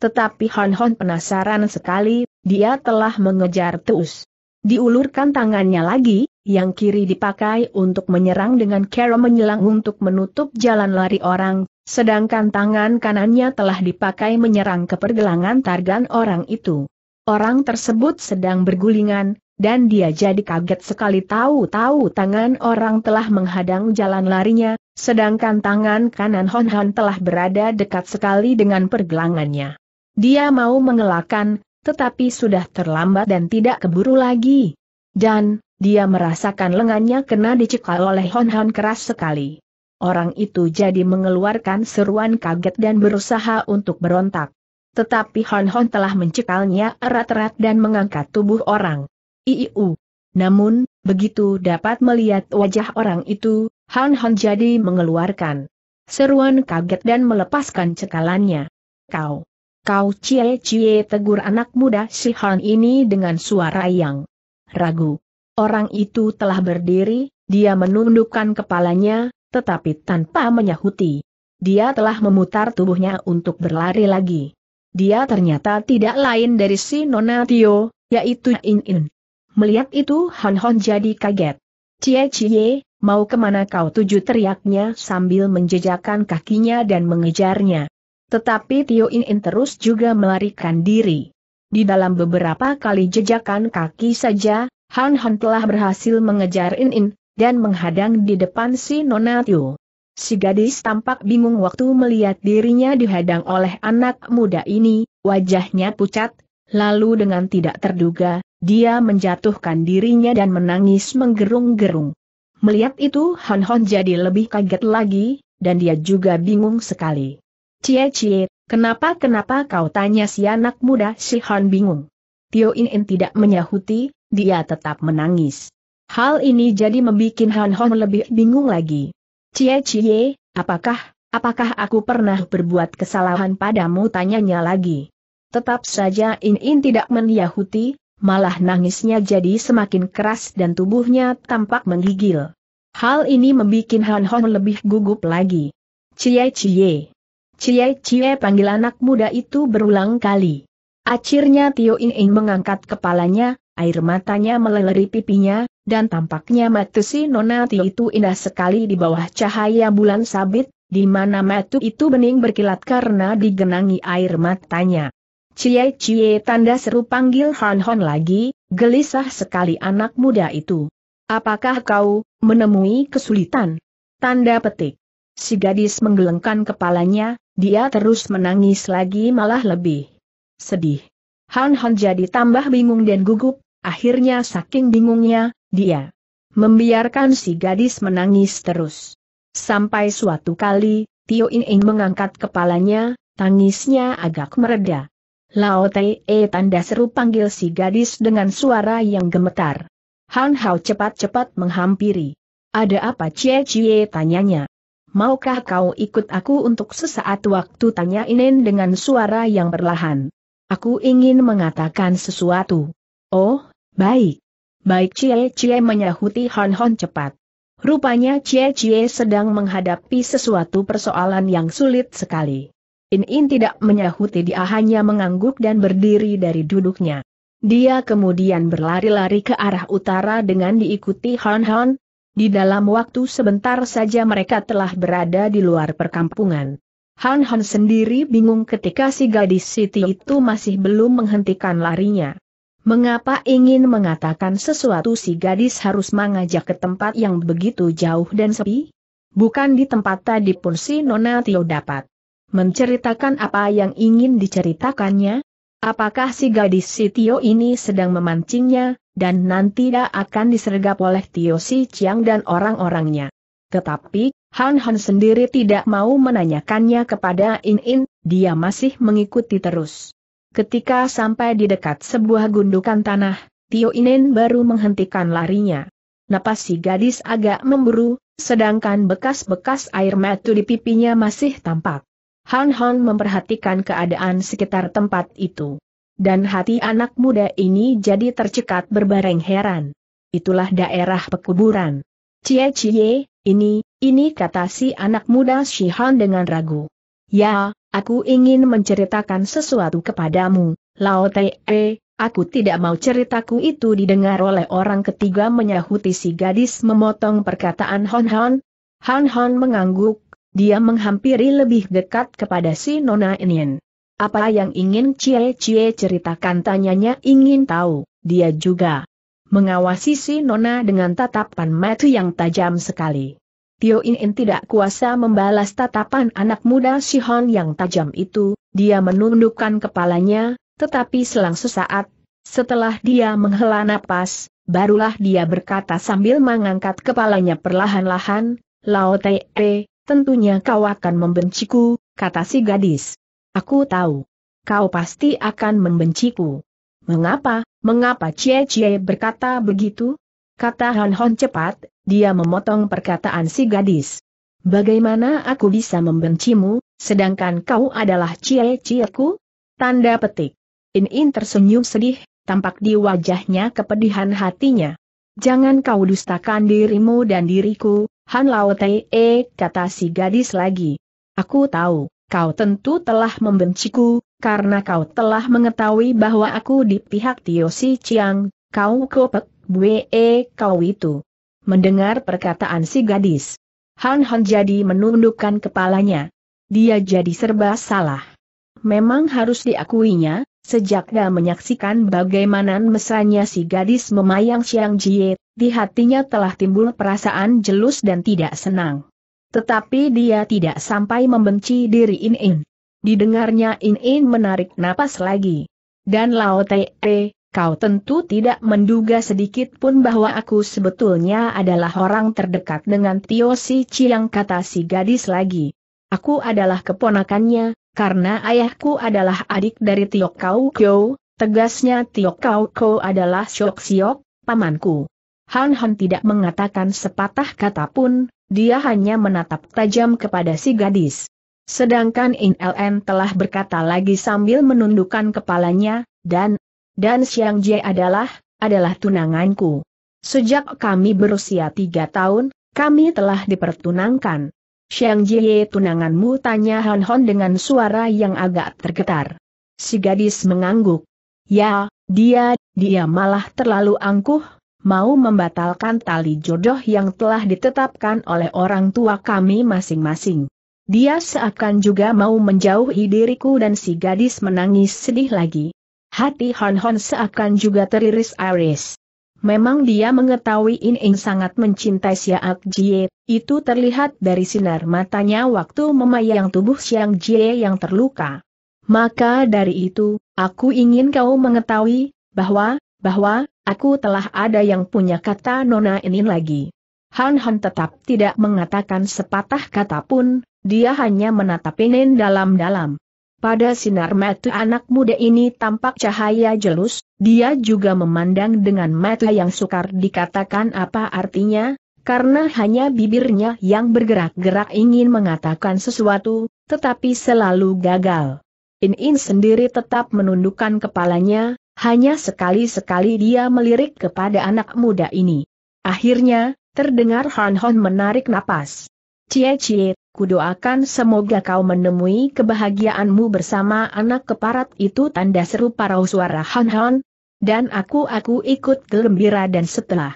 tetapi Hon Hon penasaran sekali, dia telah mengejar terus. Diulurkan tangannya lagi, yang kiri dipakai untuk menyerang dengan cara menyelang untuk menutup jalan lari orang, sedangkan tangan kanannya telah dipakai menyerang ke pergelangan targan orang itu. Orang tersebut sedang bergulingan, dan dia jadi kaget sekali tahu-tahu tangan orang telah menghadang jalan larinya, sedangkan tangan kanan Hon Hon telah berada dekat sekali dengan pergelangannya. Dia mau mengelakkan, tetapi sudah terlambat dan tidak keburu lagi. Dan, dia merasakan lengannya kena dicekal oleh Hon Hon keras sekali. Orang itu jadi mengeluarkan seruan kaget dan berusaha untuk berontak. Tetapi Hon Hon telah mencekalnya erat-erat dan mengangkat tubuh orang. Iiu. Namun, begitu dapat melihat wajah orang itu, Hon-Hon jadi mengeluarkan seruan kaget dan melepaskan cekalannya. Kau Kau cie-cie tegur anak muda si Han ini dengan suara yang ragu. Orang itu telah berdiri, dia menundukkan kepalanya, tetapi tanpa menyahuti. Dia telah memutar tubuhnya untuk berlari lagi. Dia ternyata tidak lain dari si Nona Tio, yaitu In In. Melihat itu Han Hon jadi kaget. Cie-cie, mau kemana kau tuju teriaknya sambil menjejakkan kakinya dan mengejarnya. Tetapi Tio In In terus juga melarikan diri. Di dalam beberapa kali jejakan kaki saja, Han Han telah berhasil mengejar In In, dan menghadang di depan si Nona Tio. Si gadis tampak bingung waktu melihat dirinya dihadang oleh anak muda ini, wajahnya pucat, lalu dengan tidak terduga, dia menjatuhkan dirinya dan menangis menggerung-gerung. Melihat itu Han Hon jadi lebih kaget lagi, dan dia juga bingung sekali. Cie Cie, kenapa-kenapa kau tanya si anak muda si Han bingung. Tio In In tidak menyahuti, dia tetap menangis. Hal ini jadi membuat Han Hon lebih bingung lagi. Cie Cie, apakah, apakah aku pernah berbuat kesalahan padamu tanyanya lagi. Tetap saja In In tidak menyahuti, malah nangisnya jadi semakin keras dan tubuhnya tampak menggigil. Hal ini membuat Han Hon lebih gugup lagi. Cie Cie cie-cie panggil anak muda itu berulang kali. Akhirnya Tio Ing Ing mengangkat kepalanya, air matanya meleleri pipinya, dan tampaknya Matusi Nona Tio itu indah sekali di bawah cahaya bulan sabit, di mana matu itu bening berkilat karena digenangi air matanya. Cie-cie tanda seru panggil Hon Hon lagi, gelisah sekali anak muda itu. Apakah kau menemui kesulitan? Tanda petik. Si gadis menggelengkan kepalanya, dia terus menangis lagi malah lebih sedih. Han Han jadi tambah bingung dan gugup, akhirnya saking bingungnya, dia membiarkan si gadis menangis terus. Sampai suatu kali, Tio In In mengangkat kepalanya, tangisnya agak mereda. Lao Tei E tanda seru panggil si gadis dengan suara yang gemetar. Han Hao cepat-cepat menghampiri. Ada apa Cie Cie tanyanya maukah kau ikut aku untuk sesaat waktu tanya Inin dengan suara yang perlahan. Aku ingin mengatakan sesuatu. Oh, baik. Baik Cie Cie menyahuti Hon Hon cepat. Rupanya Cie Cie sedang menghadapi sesuatu persoalan yang sulit sekali. In In tidak menyahuti dia hanya mengangguk dan berdiri dari duduknya. Dia kemudian berlari-lari ke arah utara dengan diikuti Hon Hon, di dalam waktu sebentar saja mereka telah berada di luar perkampungan. Han Han sendiri bingung ketika si gadis Siti itu masih belum menghentikan larinya. Mengapa ingin mengatakan sesuatu si gadis harus mengajak ke tempat yang begitu jauh dan sepi? Bukan di tempat tadi pun si Nona Tio dapat menceritakan apa yang ingin diceritakannya, Apakah si gadis si Tio ini sedang memancingnya, dan nanti dia akan disergap oleh Tio Si Chiang dan orang-orangnya. Tetapi, Han Han sendiri tidak mau menanyakannya kepada In In, dia masih mengikuti terus. Ketika sampai di dekat sebuah gundukan tanah, Tio In In baru menghentikan larinya. Napas si gadis agak memburu, sedangkan bekas-bekas air matu di pipinya masih tampak. Han Han memperhatikan keadaan sekitar tempat itu. Dan hati anak muda ini jadi tercekat berbareng heran. Itulah daerah pekuburan. Cie cie, ini, ini kata si anak muda Shi Han dengan ragu. Ya, aku ingin menceritakan sesuatu kepadamu, Lao Te, -e, aku tidak mau ceritaku itu didengar oleh orang ketiga menyahuti si gadis memotong perkataan Hon Han. Han Han mengangguk, dia menghampiri lebih dekat kepada si Nona Inien. Apa yang ingin Cie Cie ceritakan tanyanya ingin tahu, dia juga mengawasi si Nona dengan tatapan mata yang tajam sekali. Tio In tidak kuasa membalas tatapan anak muda Sihon yang tajam itu, dia menundukkan kepalanya, tetapi selang sesaat, setelah dia menghela napas, barulah dia berkata sambil mengangkat kepalanya perlahan-lahan, Lao Te, Tentunya kau akan membenciku, kata si gadis. Aku tahu. Kau pasti akan membenciku. Mengapa, mengapa Cie Cie berkata begitu? Kata Han Hon cepat, dia memotong perkataan si gadis. Bagaimana aku bisa membencimu, sedangkan kau adalah Cie Cieku? Tanda petik. In In tersenyum sedih, tampak di wajahnya kepedihan hatinya. Jangan kau dustakan dirimu dan diriku, Han Lao -e, kata si gadis lagi. Aku tahu, kau tentu telah membenciku, karena kau telah mengetahui bahwa aku di pihak Tio Si Chiang, kau kopek, bue eh, kau itu. Mendengar perkataan si gadis, Han Han jadi menundukkan kepalanya. Dia jadi serba salah. Memang harus diakuinya, sejak dia menyaksikan bagaimana mesranya si gadis memayang Chiang Jie di hatinya telah timbul perasaan jelus dan tidak senang. Tetapi dia tidak sampai membenci diri In-In. Didengarnya In-In menarik napas lagi. Dan Lao Te, eh, kau tentu tidak menduga sedikit pun bahwa aku sebetulnya adalah orang terdekat dengan Tio Si Chiang kata si gadis lagi. Aku adalah keponakannya, karena ayahku adalah adik dari Tio Kau Kyo, tegasnya Tio Kau Kau adalah Siok Siok, pamanku. Han Han tidak mengatakan sepatah kata pun, dia hanya menatap tajam kepada si gadis. Sedangkan In LN telah berkata lagi sambil menundukkan kepalanya, dan, dan Siang Jie adalah, adalah tunanganku. Sejak kami berusia tiga tahun, kami telah dipertunangkan. Siang Jie tunanganmu tanya Han Hon dengan suara yang agak tergetar. Si gadis mengangguk. Ya, dia, dia malah terlalu angkuh, mau membatalkan tali jodoh yang telah ditetapkan oleh orang tua kami masing-masing. Dia seakan juga mau menjauhi diriku dan si gadis menangis sedih lagi. Hati Hon Hon seakan juga teriris-iris. Memang dia mengetahui In Ing sangat mencintai Siak Jie, itu terlihat dari sinar matanya waktu memayang tubuh Siang Jie yang terluka. Maka dari itu, aku ingin kau mengetahui, bahwa, bahwa, Aku telah ada yang punya kata nona ini lagi. Han Han tetap tidak mengatakan sepatah kata pun, dia hanya menatap Inin dalam-dalam. Pada sinar mata anak muda ini tampak cahaya jelus, dia juga memandang dengan mata yang sukar dikatakan apa artinya, karena hanya bibirnya yang bergerak-gerak ingin mengatakan sesuatu, tetapi selalu gagal. In-in sendiri tetap menundukkan kepalanya, hanya sekali-sekali dia melirik kepada anak muda ini. Akhirnya, terdengar Han Hon menarik napas. Cie Cie, kudoakan semoga kau menemui kebahagiaanmu bersama anak keparat itu tanda seru parau suara Han Hon. Dan aku-aku ikut gembira dan setelah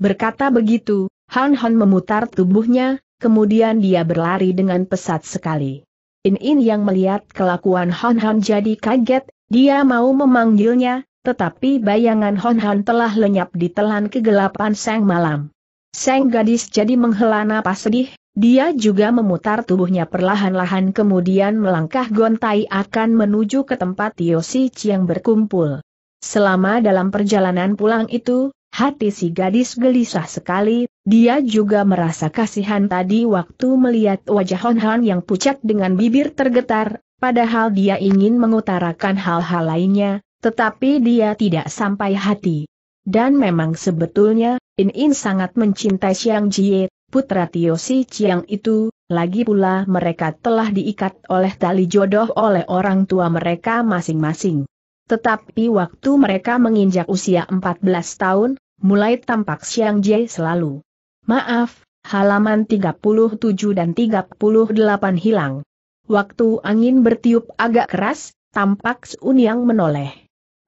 berkata begitu, Han Han memutar tubuhnya, kemudian dia berlari dengan pesat sekali. In In yang melihat kelakuan Han Han jadi kaget, dia mau memanggilnya, tetapi bayangan Hon Hon telah lenyap di telan kegelapan sang malam. Sang gadis jadi menghela napas sedih, dia juga memutar tubuhnya perlahan-lahan kemudian melangkah gontai akan menuju ke tempat Tio Yosi Chiang berkumpul. Selama dalam perjalanan pulang itu, hati si gadis gelisah sekali, dia juga merasa kasihan tadi waktu melihat wajah Hon Han yang pucat dengan bibir tergetar, Padahal dia ingin mengutarakan hal-hal lainnya, tetapi dia tidak sampai hati. Dan memang sebetulnya, In In sangat mencintai Siang Jie, putra Tio Si Chiang itu, lagi pula mereka telah diikat oleh tali jodoh oleh orang tua mereka masing-masing. Tetapi waktu mereka menginjak usia 14 tahun, mulai tampak Siang Jie selalu. Maaf, halaman 37 dan 38 hilang. Waktu angin bertiup agak keras, tampak Sun Yang menoleh.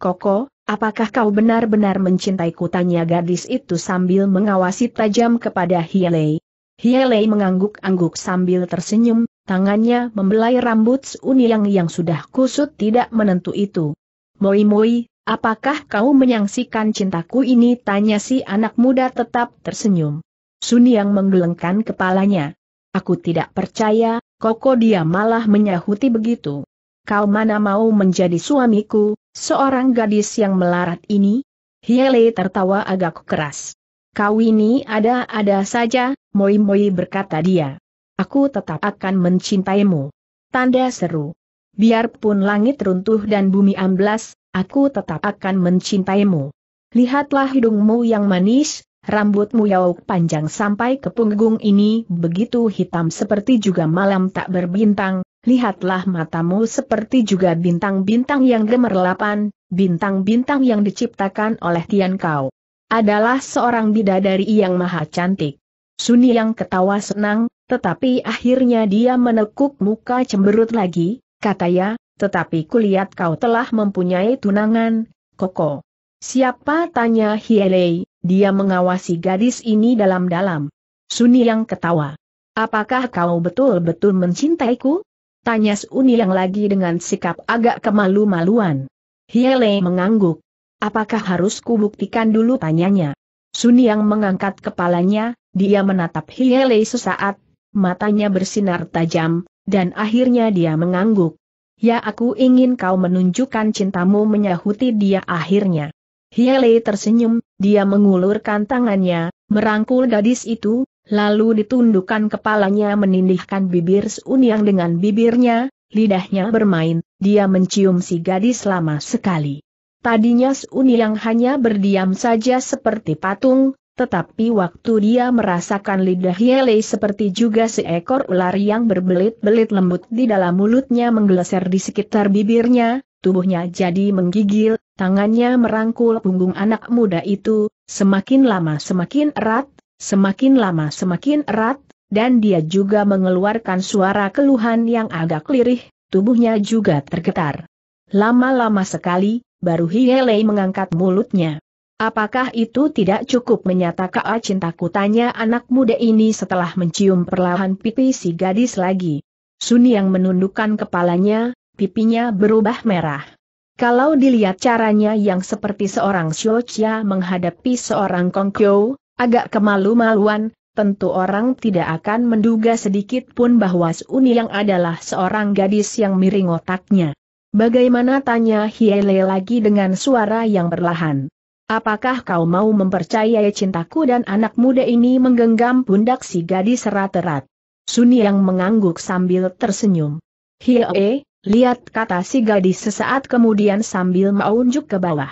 Koko, apakah kau benar-benar mencintai tanya gadis itu sambil mengawasi tajam kepada Hialei? Hialei mengangguk-angguk sambil tersenyum, tangannya membelai rambut Suniang yang sudah kusut tidak menentu itu. Moi-moi, Apakah kau menyaksikan cintaku ini? Tanya si anak muda tetap tersenyum. Sun yang menggelengkan kepalanya. Aku tidak percaya, Koko dia malah menyahuti begitu. Kau mana mau menjadi suamiku, seorang gadis yang melarat ini? Hiele tertawa agak keras. Kau ini ada-ada saja, moi-moi berkata dia. Aku tetap akan mencintaimu. Tanda seru. Biarpun langit runtuh dan bumi amblas, aku tetap akan mencintaimu. Lihatlah hidungmu yang manis, Rambutmu yauk panjang sampai ke punggung ini begitu hitam seperti juga malam tak berbintang, lihatlah matamu seperti juga bintang-bintang yang gemerlapan, bintang-bintang yang diciptakan oleh Tian Kau. Adalah seorang bidadari yang maha cantik. Suni yang ketawa senang, tetapi akhirnya dia menekuk muka cemberut lagi, kata ya, tetapi kulihat kau telah mempunyai tunangan, Koko. Siapa tanya Hielei, dia mengawasi gadis ini dalam-dalam. Suni yang ketawa. Apakah kau betul-betul mencintaiku? Tanya Suni yang lagi dengan sikap agak kemalu-maluan. Hiele mengangguk. Apakah harus kubuktikan dulu tanyanya? Suni yang mengangkat kepalanya, dia menatap Hiele sesaat, matanya bersinar tajam, dan akhirnya dia mengangguk. Ya aku ingin kau menunjukkan cintamu menyahuti dia akhirnya. Hiele tersenyum, dia mengulurkan tangannya, merangkul gadis itu, lalu ditundukkan kepalanya menindihkan bibir Suniang dengan bibirnya, lidahnya bermain, dia mencium si gadis lama sekali. Tadinya Yang hanya berdiam saja seperti patung, tetapi waktu dia merasakan lidah Hiele seperti juga seekor ular yang berbelit-belit lembut di dalam mulutnya menggeleser di sekitar bibirnya, tubuhnya jadi menggigil, Tangannya merangkul punggung anak muda itu, semakin lama semakin erat, semakin lama semakin erat, dan dia juga mengeluarkan suara keluhan yang agak lirih, tubuhnya juga tergetar. Lama-lama sekali, baru Hielei mengangkat mulutnya. Apakah itu tidak cukup menyatakan ah, cintaku tanya anak muda ini setelah mencium perlahan pipi si gadis lagi. Suni yang menundukkan kepalanya, pipinya berubah merah. Kalau dilihat caranya yang seperti seorang Xia menghadapi seorang Kongqiu, agak kemalu-maluan, tentu orang tidak akan menduga sedikit pun bahwa Suni yang adalah seorang gadis yang miring otaknya. Bagaimana tanya Hiele lagi dengan suara yang berlahan. Apakah kau mau mempercayai cintaku dan anak muda ini menggenggam pundak si gadis erat-erat? Suni yang mengangguk sambil tersenyum. Hiele, Lihat kata si gadis sesaat kemudian sambil maunjuk ke bawah.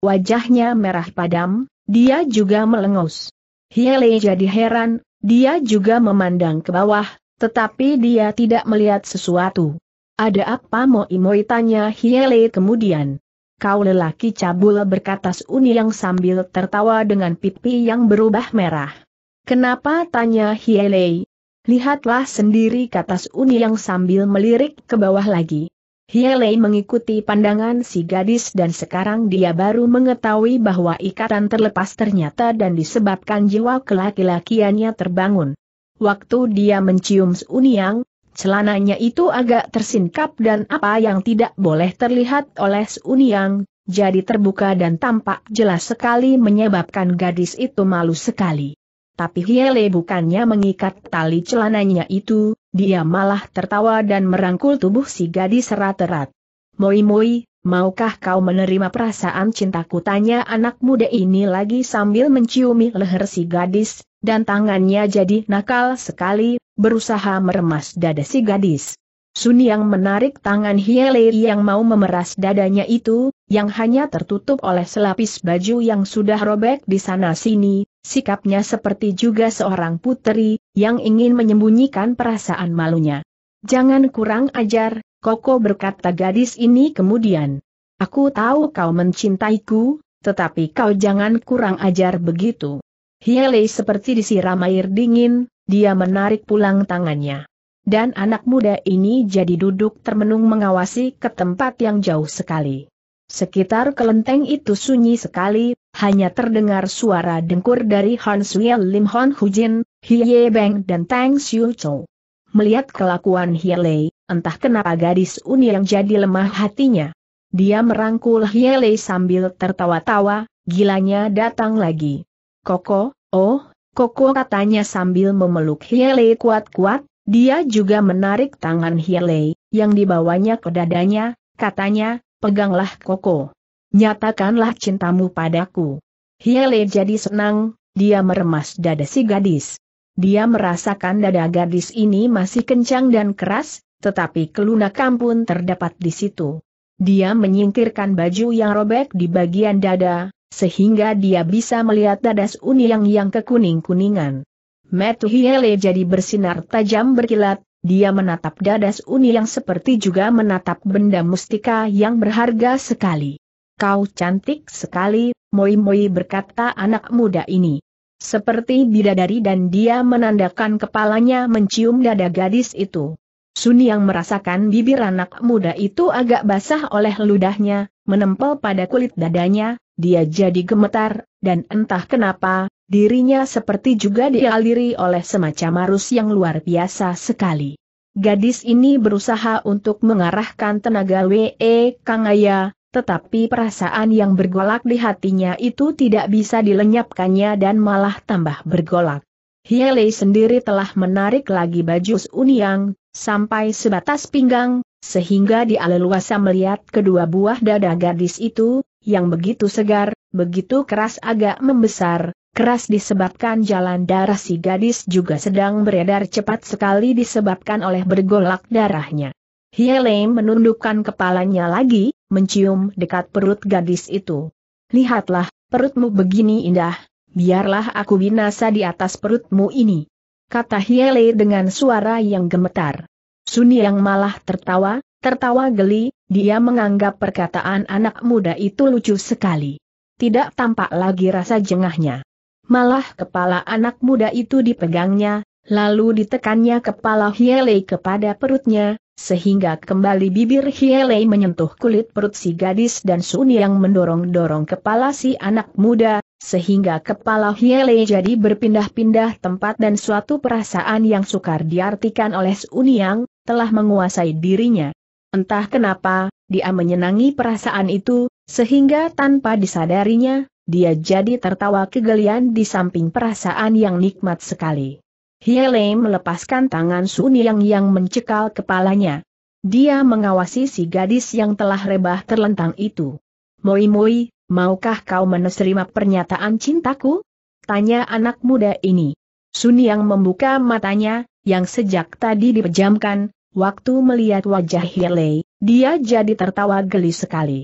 Wajahnya merah padam, dia juga melengus. Hiele jadi heran, dia juga memandang ke bawah, tetapi dia tidak melihat sesuatu. Ada apa moi tanya Hiele kemudian. Kau lelaki cabul berkata Suni yang sambil tertawa dengan pipi yang berubah merah. Kenapa tanya Hielei, Lihatlah sendiri kata Uni yang sambil melirik ke bawah lagi. Hielei mengikuti pandangan si gadis dan sekarang dia baru mengetahui bahwa ikatan terlepas ternyata dan disebabkan jiwa kelaki-lakiannya terbangun. Waktu dia mencium yang celananya itu agak tersingkap dan apa yang tidak boleh terlihat oleh yang jadi terbuka dan tampak jelas sekali menyebabkan gadis itu malu sekali tapi Hiele bukannya mengikat tali celananya itu, dia malah tertawa dan merangkul tubuh si gadis erat-erat. Moi-moi, maukah kau menerima perasaan cintaku tanya anak muda ini lagi sambil menciumi leher si gadis, dan tangannya jadi nakal sekali, berusaha meremas dada si gadis. Sun yang menarik tangan Lei yang mau memeras dadanya itu, yang hanya tertutup oleh selapis baju yang sudah robek di sana-sini, sikapnya seperti juga seorang putri, yang ingin menyembunyikan perasaan malunya. Jangan kurang ajar, Koko berkata gadis ini kemudian. Aku tahu kau mencintaiku, tetapi kau jangan kurang ajar begitu. Lei seperti disiram air dingin, dia menarik pulang tangannya dan anak muda ini jadi duduk termenung mengawasi ke tempat yang jauh sekali. Sekitar kelenteng itu sunyi sekali, hanya terdengar suara dengkur dari Han Suel Lim Hon Hujin, Hye Beng dan Tang Xiu Chou. Melihat kelakuan Hye Lei, entah kenapa gadis Uni yang jadi lemah hatinya. Dia merangkul Hye Lei sambil tertawa-tawa, gilanya datang lagi. Koko, oh, Koko katanya sambil memeluk Hye Lei kuat-kuat, dia juga menarik tangan Hialei, yang dibawanya ke dadanya, katanya, peganglah Koko. Nyatakanlah cintamu padaku. Hialei jadi senang, dia meremas dada si gadis. Dia merasakan dada gadis ini masih kencang dan keras, tetapi kelunakan pun terdapat di situ. Dia menyingkirkan baju yang robek di bagian dada, sehingga dia bisa melihat dada Uni yang kekuning-kuningan. Metu Hiele jadi bersinar tajam berkilat, dia menatap dadas Uni yang seperti juga menatap benda mustika yang berharga sekali. Kau cantik sekali, Moi-Moi berkata anak muda ini. Seperti bidadari dan dia menandakan kepalanya mencium dada gadis itu. Suni yang merasakan bibir anak muda itu agak basah oleh ludahnya, menempel pada kulit dadanya, dia jadi gemetar, dan entah kenapa, Dirinya seperti juga dialiri oleh semacam arus yang luar biasa sekali. Gadis ini berusaha untuk mengarahkan tenaga W.E. Kangaya, tetapi perasaan yang bergolak di hatinya itu tidak bisa dilenyapkannya dan malah tambah bergolak. Hielei sendiri telah menarik lagi baju suniang sampai sebatas pinggang, sehingga dia leluasa melihat kedua buah dada gadis itu, yang begitu segar, begitu keras agak membesar, Keras disebabkan jalan darah si gadis juga sedang beredar cepat sekali disebabkan oleh bergolak darahnya. Hielem menundukkan kepalanya lagi, mencium dekat perut gadis itu. Lihatlah, perutmu begini indah, biarlah aku binasa di atas perutmu ini. Kata Hiele dengan suara yang gemetar. Suni yang malah tertawa, tertawa geli, dia menganggap perkataan anak muda itu lucu sekali. Tidak tampak lagi rasa jengahnya. Malah kepala anak muda itu dipegangnya, lalu ditekannya kepala Hielei kepada perutnya, sehingga kembali bibir Hielei menyentuh kulit perut si gadis dan Sun yang mendorong-dorong kepala si anak muda, sehingga kepala Hielei jadi berpindah-pindah tempat dan suatu perasaan yang sukar diartikan oleh Suniang, telah menguasai dirinya. Entah kenapa, dia menyenangi perasaan itu, sehingga tanpa disadarinya, dia jadi tertawa kegelian di samping perasaan yang nikmat sekali. Hiele melepaskan tangan Suni yang yang mencekal kepalanya. Dia mengawasi si gadis yang telah rebah terlentang itu. Moi Moi, maukah kau menerima pernyataan cintaku? Tanya anak muda ini. Suni yang membuka matanya, yang sejak tadi dipejamkan, waktu melihat wajah Hiele, dia jadi tertawa geli sekali.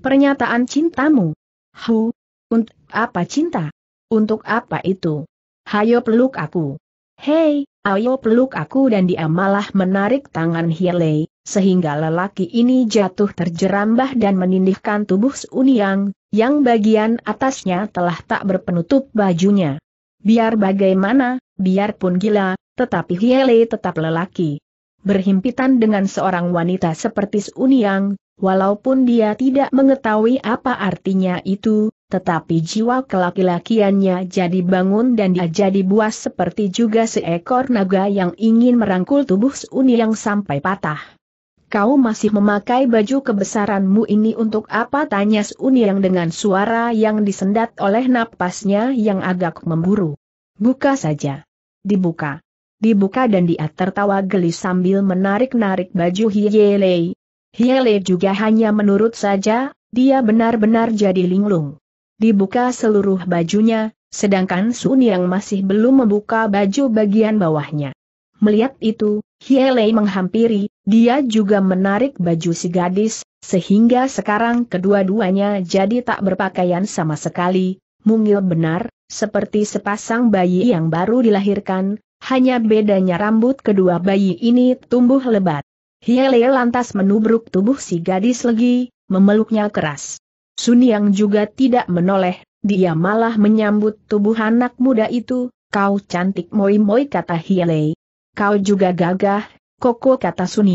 Pernyataan cintamu? Hu, untuk apa cinta? Untuk apa itu? Hayo peluk aku. Hei, ayo peluk aku dan dia malah menarik tangan Hilei, sehingga lelaki ini jatuh terjerambah dan menindihkan tubuh Suniang, yang bagian atasnya telah tak berpenutup bajunya. Biar bagaimana, biarpun gila, tetapi Hilei tetap lelaki. Berhimpitan dengan seorang wanita seperti Suniang, walaupun dia tidak mengetahui apa artinya itu, tetapi jiwa kelaki-lakiannya jadi bangun dan dia jadi buas seperti juga seekor naga yang ingin merangkul tubuh Suni yang sampai patah. Kau masih memakai baju kebesaranmu ini untuk apa? Tanya Suni yang dengan suara yang disendat oleh napasnya yang agak memburu. Buka saja. Dibuka. Dibuka dan dia tertawa geli sambil menarik-narik baju Hielei. Hielei juga hanya menurut saja, dia benar-benar jadi linglung dibuka seluruh bajunya, sedangkan Sun yang masih belum membuka baju bagian bawahnya. Melihat itu, Lei menghampiri, dia juga menarik baju si gadis, sehingga sekarang kedua-duanya jadi tak berpakaian sama sekali, mungil benar, seperti sepasang bayi yang baru dilahirkan, hanya bedanya rambut kedua bayi ini tumbuh lebat. Lei lantas menubruk tubuh si gadis lagi, memeluknya keras. Suniang juga tidak menoleh, dia malah menyambut tubuh anak muda itu, kau cantik moi-moi kata Hielei. Kau juga gagah, koko kata Sun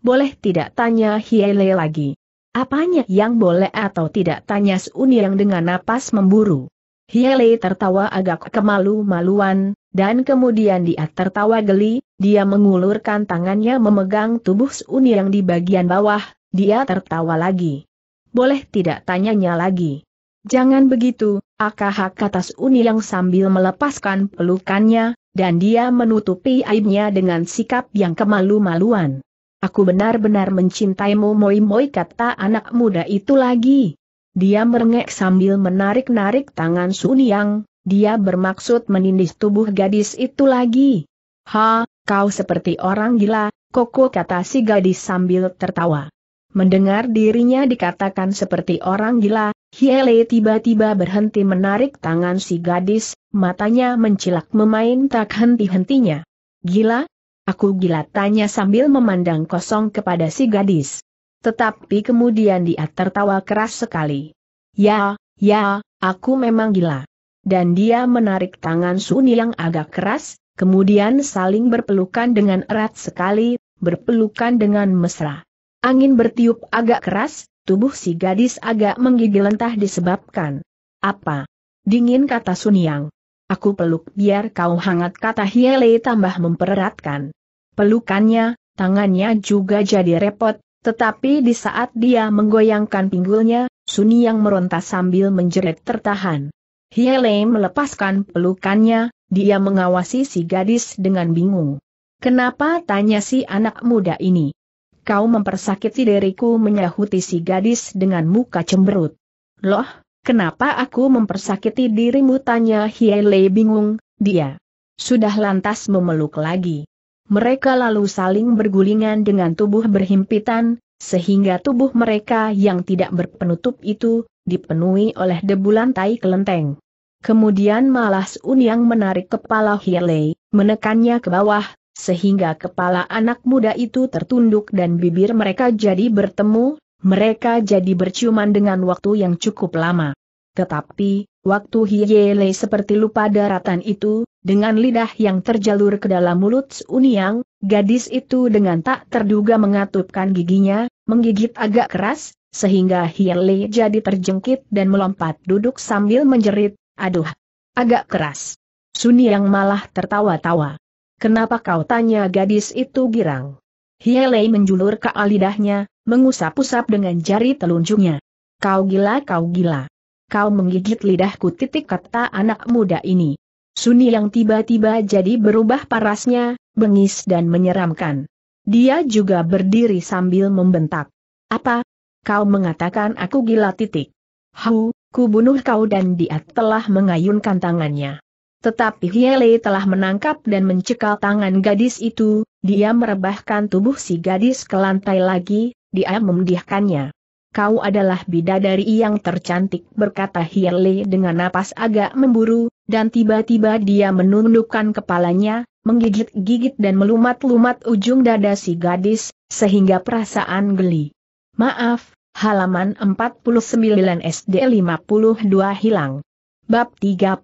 Boleh tidak tanya Hielei lagi? Apanya yang boleh atau tidak tanya Suniang dengan napas memburu? Hielei tertawa agak kemalu-maluan, dan kemudian dia tertawa geli, dia mengulurkan tangannya memegang tubuh Suniang di bagian bawah, dia tertawa lagi. Boleh tidak tanyanya lagi? Jangan begitu, akah Suni yang sambil melepaskan pelukannya, dan dia menutupi aibnya dengan sikap yang kemalu-maluan. Aku benar-benar mencintaimu moi-moi kata anak muda itu lagi. Dia merengek sambil menarik-narik tangan Suniang, dia bermaksud menindis tubuh gadis itu lagi. Ha, kau seperti orang gila, koko kata si gadis sambil tertawa. Mendengar dirinya dikatakan seperti orang gila, Hiele tiba-tiba berhenti menarik tangan si gadis, matanya mencilak memain tak henti-hentinya. Gila? Aku gila tanya sambil memandang kosong kepada si gadis. Tetapi kemudian dia tertawa keras sekali. Ya, ya, aku memang gila. Dan dia menarik tangan Suni yang agak keras, kemudian saling berpelukan dengan erat sekali, berpelukan dengan mesra. Angin bertiup agak keras, tubuh si gadis agak menggigil entah disebabkan. Apa? Dingin kata Suniang. Aku peluk biar kau hangat kata Hiele tambah mempereratkan. Pelukannya, tangannya juga jadi repot, tetapi di saat dia menggoyangkan pinggulnya, Suniang yang meronta sambil menjerit tertahan. Hiele melepaskan pelukannya, dia mengawasi si gadis dengan bingung. Kenapa tanya si anak muda ini? kau mempersakiti diriku menyahuti si gadis dengan muka cemberut. Loh, kenapa aku mempersakiti dirimu tanya Hiele bingung, dia sudah lantas memeluk lagi. Mereka lalu saling bergulingan dengan tubuh berhimpitan, sehingga tubuh mereka yang tidak berpenutup itu, dipenuhi oleh debu lantai kelenteng. Kemudian malas Unyang menarik kepala Hiele, menekannya ke bawah, sehingga kepala anak muda itu tertunduk dan bibir mereka jadi bertemu, mereka jadi berciuman dengan waktu yang cukup lama. Tetapi, waktu Hiyele seperti lupa daratan itu, dengan lidah yang terjalur ke dalam mulut Suniang, gadis itu dengan tak terduga mengatupkan giginya, menggigit agak keras, sehingga Hiyele jadi terjengkit dan melompat duduk sambil menjerit, aduh, agak keras. Suniang malah tertawa-tawa. Kenapa kau tanya gadis itu girang? Hielei menjulur ke alidahnya, mengusap-usap dengan jari telunjuknya. Kau gila kau gila. Kau menggigit lidahku titik kata anak muda ini. Suni yang tiba-tiba jadi berubah parasnya, bengis dan menyeramkan. Dia juga berdiri sambil membentak. Apa? Kau mengatakan aku gila titik. Hau, ku bunuh kau dan dia telah mengayunkan tangannya. Tetapi Hiele telah menangkap dan mencekal tangan gadis itu, dia merebahkan tubuh si gadis ke lantai lagi, dia memdihkannya. Kau adalah bidadari yang tercantik berkata Hiele dengan napas agak memburu, dan tiba-tiba dia menundukkan kepalanya, menggigit-gigit dan melumat-lumat ujung dada si gadis, sehingga perasaan geli. Maaf, halaman 49 SD 52 hilang. Bab 35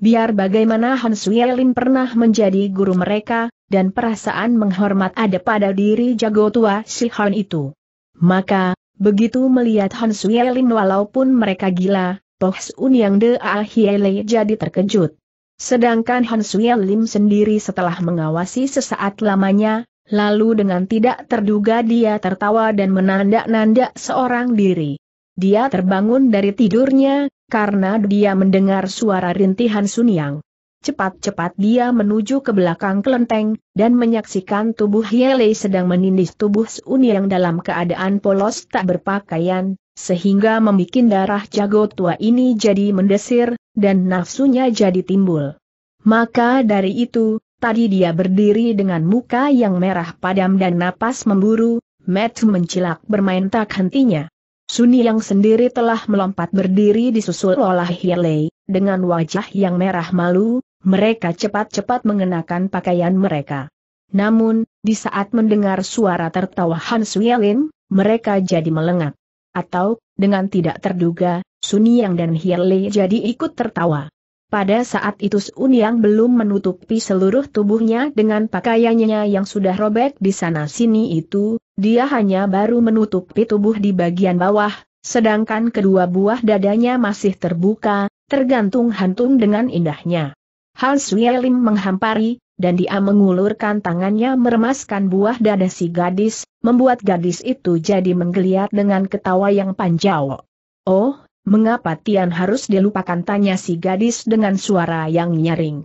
Biar bagaimana Han Suyelin pernah menjadi guru mereka, dan perasaan menghormat ada pada diri jago tua si Han itu. Maka, begitu melihat Han Suyelin walaupun mereka gila, Toh Sun yang de Ahiele jadi terkejut. Sedangkan Han Suyelin sendiri setelah mengawasi sesaat lamanya, lalu dengan tidak terduga dia tertawa dan menandak-nandak seorang diri. Dia terbangun dari tidurnya, karena dia mendengar suara rintihan Suniang. Cepat-cepat dia menuju ke belakang kelenteng, dan menyaksikan tubuh Yelei sedang menindih tubuh Suniang dalam keadaan polos tak berpakaian, sehingga membuat darah jago tua ini jadi mendesir, dan nafsunya jadi timbul. Maka dari itu, tadi dia berdiri dengan muka yang merah padam dan napas memburu, Matt mencilak bermain tak hentinya. Suni yang sendiri telah melompat berdiri disusul oleh Hilei, dengan wajah yang merah malu, mereka cepat-cepat mengenakan pakaian mereka. Namun, di saat mendengar suara tertawa Han Suyelin, mereka jadi melengak. Atau, dengan tidak terduga, Suni Yang dan Hirley jadi ikut tertawa. Pada saat itu Sun Yang belum menutupi seluruh tubuhnya dengan pakaiannya yang sudah robek di sana-sini itu, dia hanya baru menutupi tubuh di bagian bawah, sedangkan kedua buah dadanya masih terbuka, tergantung hantum dengan indahnya. Hal Suyelim menghampari, dan dia mengulurkan tangannya meremaskan buah dada si gadis, membuat gadis itu jadi menggeliat dengan ketawa yang panjang. Oh, Mengapa Tian harus dilupakan tanya si gadis dengan suara yang nyaring.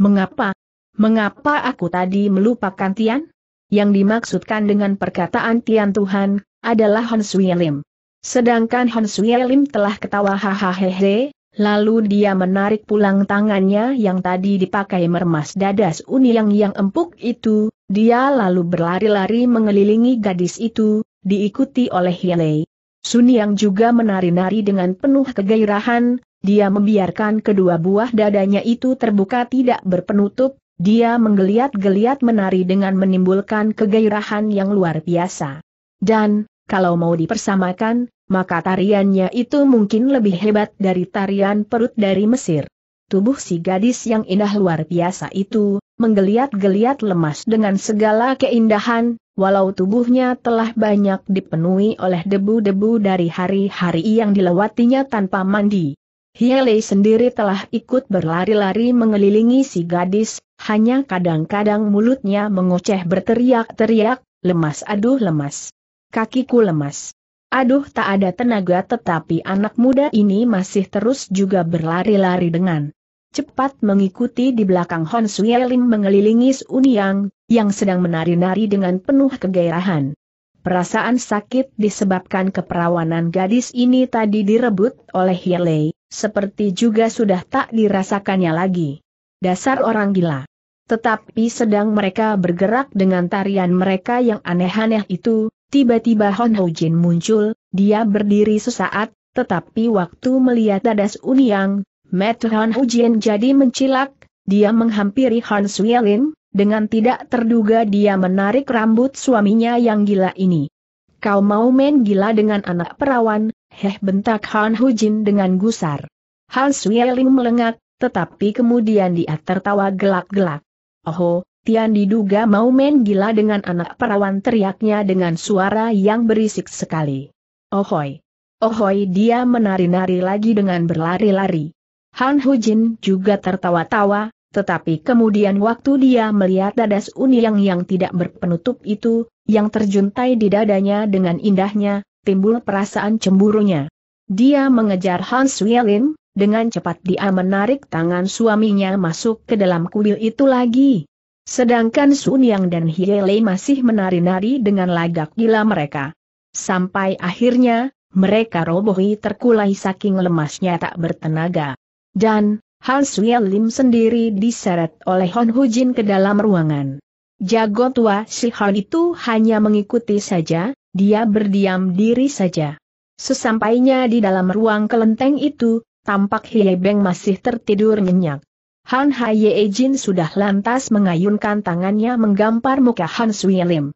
Mengapa? Mengapa aku tadi melupakan Tian? Yang dimaksudkan dengan perkataan Tian Tuhan, adalah Han Sui Lim. Sedangkan Han Sui Lim telah ketawa hahaha, lalu dia menarik pulang tangannya yang tadi dipakai mermas dadas uni yang empuk itu, dia lalu berlari-lari mengelilingi gadis itu, diikuti oleh Hilei. Sun Yang juga menari-nari dengan penuh kegairahan, dia membiarkan kedua buah dadanya itu terbuka tidak berpenutup, dia menggeliat-geliat menari dengan menimbulkan kegairahan yang luar biasa. Dan, kalau mau dipersamakan, maka tariannya itu mungkin lebih hebat dari tarian perut dari Mesir. Tubuh si gadis yang indah luar biasa itu, menggeliat-geliat lemas dengan segala keindahan, Walau tubuhnya telah banyak dipenuhi oleh debu-debu dari hari-hari yang dilewatinya tanpa mandi. Hiele sendiri telah ikut berlari-lari mengelilingi si gadis, hanya kadang-kadang mulutnya mengoceh berteriak-teriak, lemas aduh lemas. Kakiku lemas. Aduh tak ada tenaga tetapi anak muda ini masih terus juga berlari-lari dengan cepat mengikuti di belakang Hon Suyelim mengelilingi Sun Yang yang sedang menari-nari dengan penuh kegairahan. Perasaan sakit disebabkan keperawanan gadis ini tadi direbut oleh Yelei, seperti juga sudah tak dirasakannya lagi. Dasar orang gila. Tetapi sedang mereka bergerak dengan tarian mereka yang aneh-aneh itu, tiba-tiba Hon Ho Jin muncul, dia berdiri sesaat, tetapi waktu melihat dadas Uniang, Matt Hon Ho Jin jadi mencilak, dia menghampiri Han Suelin, dengan tidak terduga dia menarik rambut suaminya yang gila ini. Kau mau main gila dengan anak perawan, heh bentak Han Hujin dengan gusar. Han Suyeling melengak, tetapi kemudian dia tertawa gelak-gelak. Oho, Tian diduga mau main gila dengan anak perawan teriaknya dengan suara yang berisik sekali. Ohoi! Ohoi dia menari-nari lagi dengan berlari-lari. Han Hujin juga tertawa-tawa, tetapi kemudian waktu dia melihat dadas Uniang yang tidak berpenutup itu, yang terjuntai di dadanya dengan indahnya, timbul perasaan cemburunya. Dia mengejar Hans Wielin, dengan cepat dia menarik tangan suaminya masuk ke dalam kuil itu lagi. Sedangkan Sun Yang dan Hiele masih menari-nari dengan lagak gila mereka. Sampai akhirnya, mereka robohi terkulai saking lemasnya tak bertenaga. Dan, Han William Lim sendiri diseret oleh Hon Hujin ke dalam ruangan. Jago tua si Han itu hanya mengikuti saja, dia berdiam diri saja. Sesampainya di dalam ruang kelenteng itu, tampak Hye Beng masih tertidur nyenyak. Han Haiye Jin sudah lantas mengayunkan tangannya menggampar muka Han William. Lim.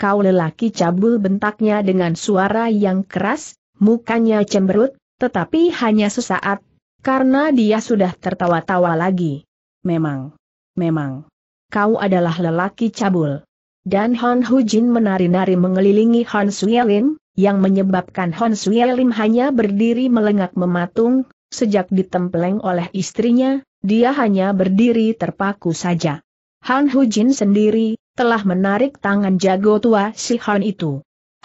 Kau lelaki cabul bentaknya dengan suara yang keras, mukanya cemberut, tetapi hanya sesaat karena dia sudah tertawa-tawa lagi. Memang. Memang. Kau adalah lelaki cabul. Dan Han Hujin menari-nari mengelilingi Han Suyelin, yang menyebabkan Han Suyelin hanya berdiri melengak mematung, sejak ditempeleng oleh istrinya, dia hanya berdiri terpaku saja. Han Hujin sendiri, telah menarik tangan jago tua si Han itu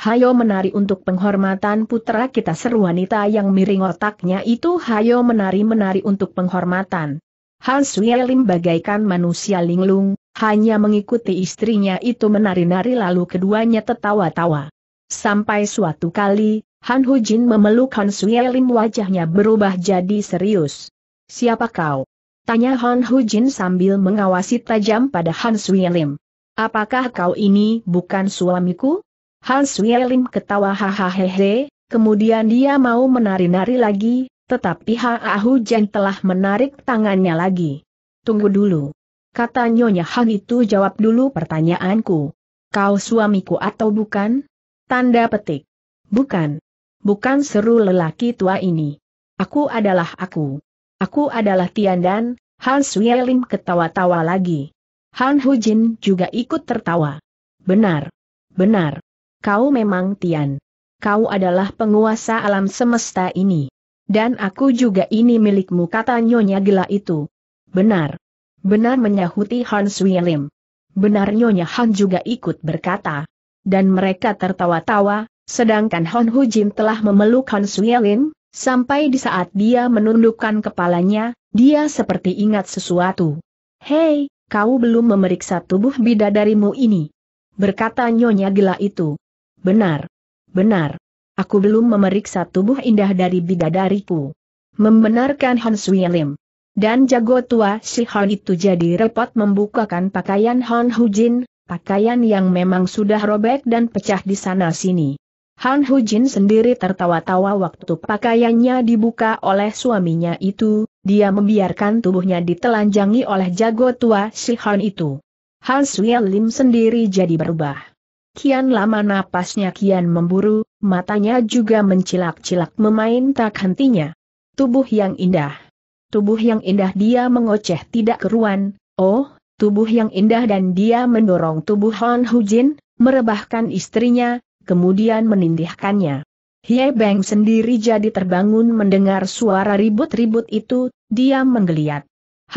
hayo menari untuk penghormatan putra kita seru wanita yang miring otaknya itu hayo menari-menari untuk penghormatan. Han Suyelim bagaikan manusia linglung, hanya mengikuti istrinya itu menari-nari lalu keduanya tertawa-tawa. Sampai suatu kali, Han Hujin memeluk Han Suyelim wajahnya berubah jadi serius. Siapa kau? Tanya Han Hujin sambil mengawasi tajam pada Han Suyelim. Apakah kau ini bukan suamiku? Hans Wielim ketawa hahaha, kemudian dia mau menari-nari lagi, tetapi Ha Jen telah menarik tangannya lagi. Tunggu dulu. Kata Nyonya Hang itu jawab dulu pertanyaanku. Kau suamiku atau bukan? Tanda petik. Bukan. Bukan seru lelaki tua ini. Aku adalah aku. Aku adalah Tian Dan. Hans Wielim ketawa-tawa lagi. Han Hujin juga ikut tertawa. Benar. Benar kau memang Tian. Kau adalah penguasa alam semesta ini. Dan aku juga ini milikmu kata Nyonya Gila itu. Benar. Benar menyahuti Hans Sui Benar Nyonya Han juga ikut berkata. Dan mereka tertawa-tawa, sedangkan Hon Hu Jin telah memeluk Hans Sui sampai di saat dia menundukkan kepalanya, dia seperti ingat sesuatu. Hei, kau belum memeriksa tubuh bidadarimu ini. Berkata Nyonya Gila itu. Benar. Benar. Aku belum memeriksa tubuh indah dari bidadariku. Membenarkan Han Sui Lim. Dan jago tua si Han itu jadi repot membukakan pakaian Han Hujin, pakaian yang memang sudah robek dan pecah di sana-sini. Han Hujin sendiri tertawa-tawa waktu pakaiannya dibuka oleh suaminya itu, dia membiarkan tubuhnya ditelanjangi oleh jago tua si Han itu. Han Sui Lim sendiri jadi berubah. Kian lama napasnya kian memburu, matanya juga mencilak-cilak memain tak hentinya. Tubuh yang indah. Tubuh yang indah dia mengoceh tidak keruan, oh, tubuh yang indah dan dia mendorong tubuh Hu Hujin, merebahkan istrinya, kemudian menindihkannya. Hye Beng sendiri jadi terbangun mendengar suara ribut-ribut itu, dia menggeliat.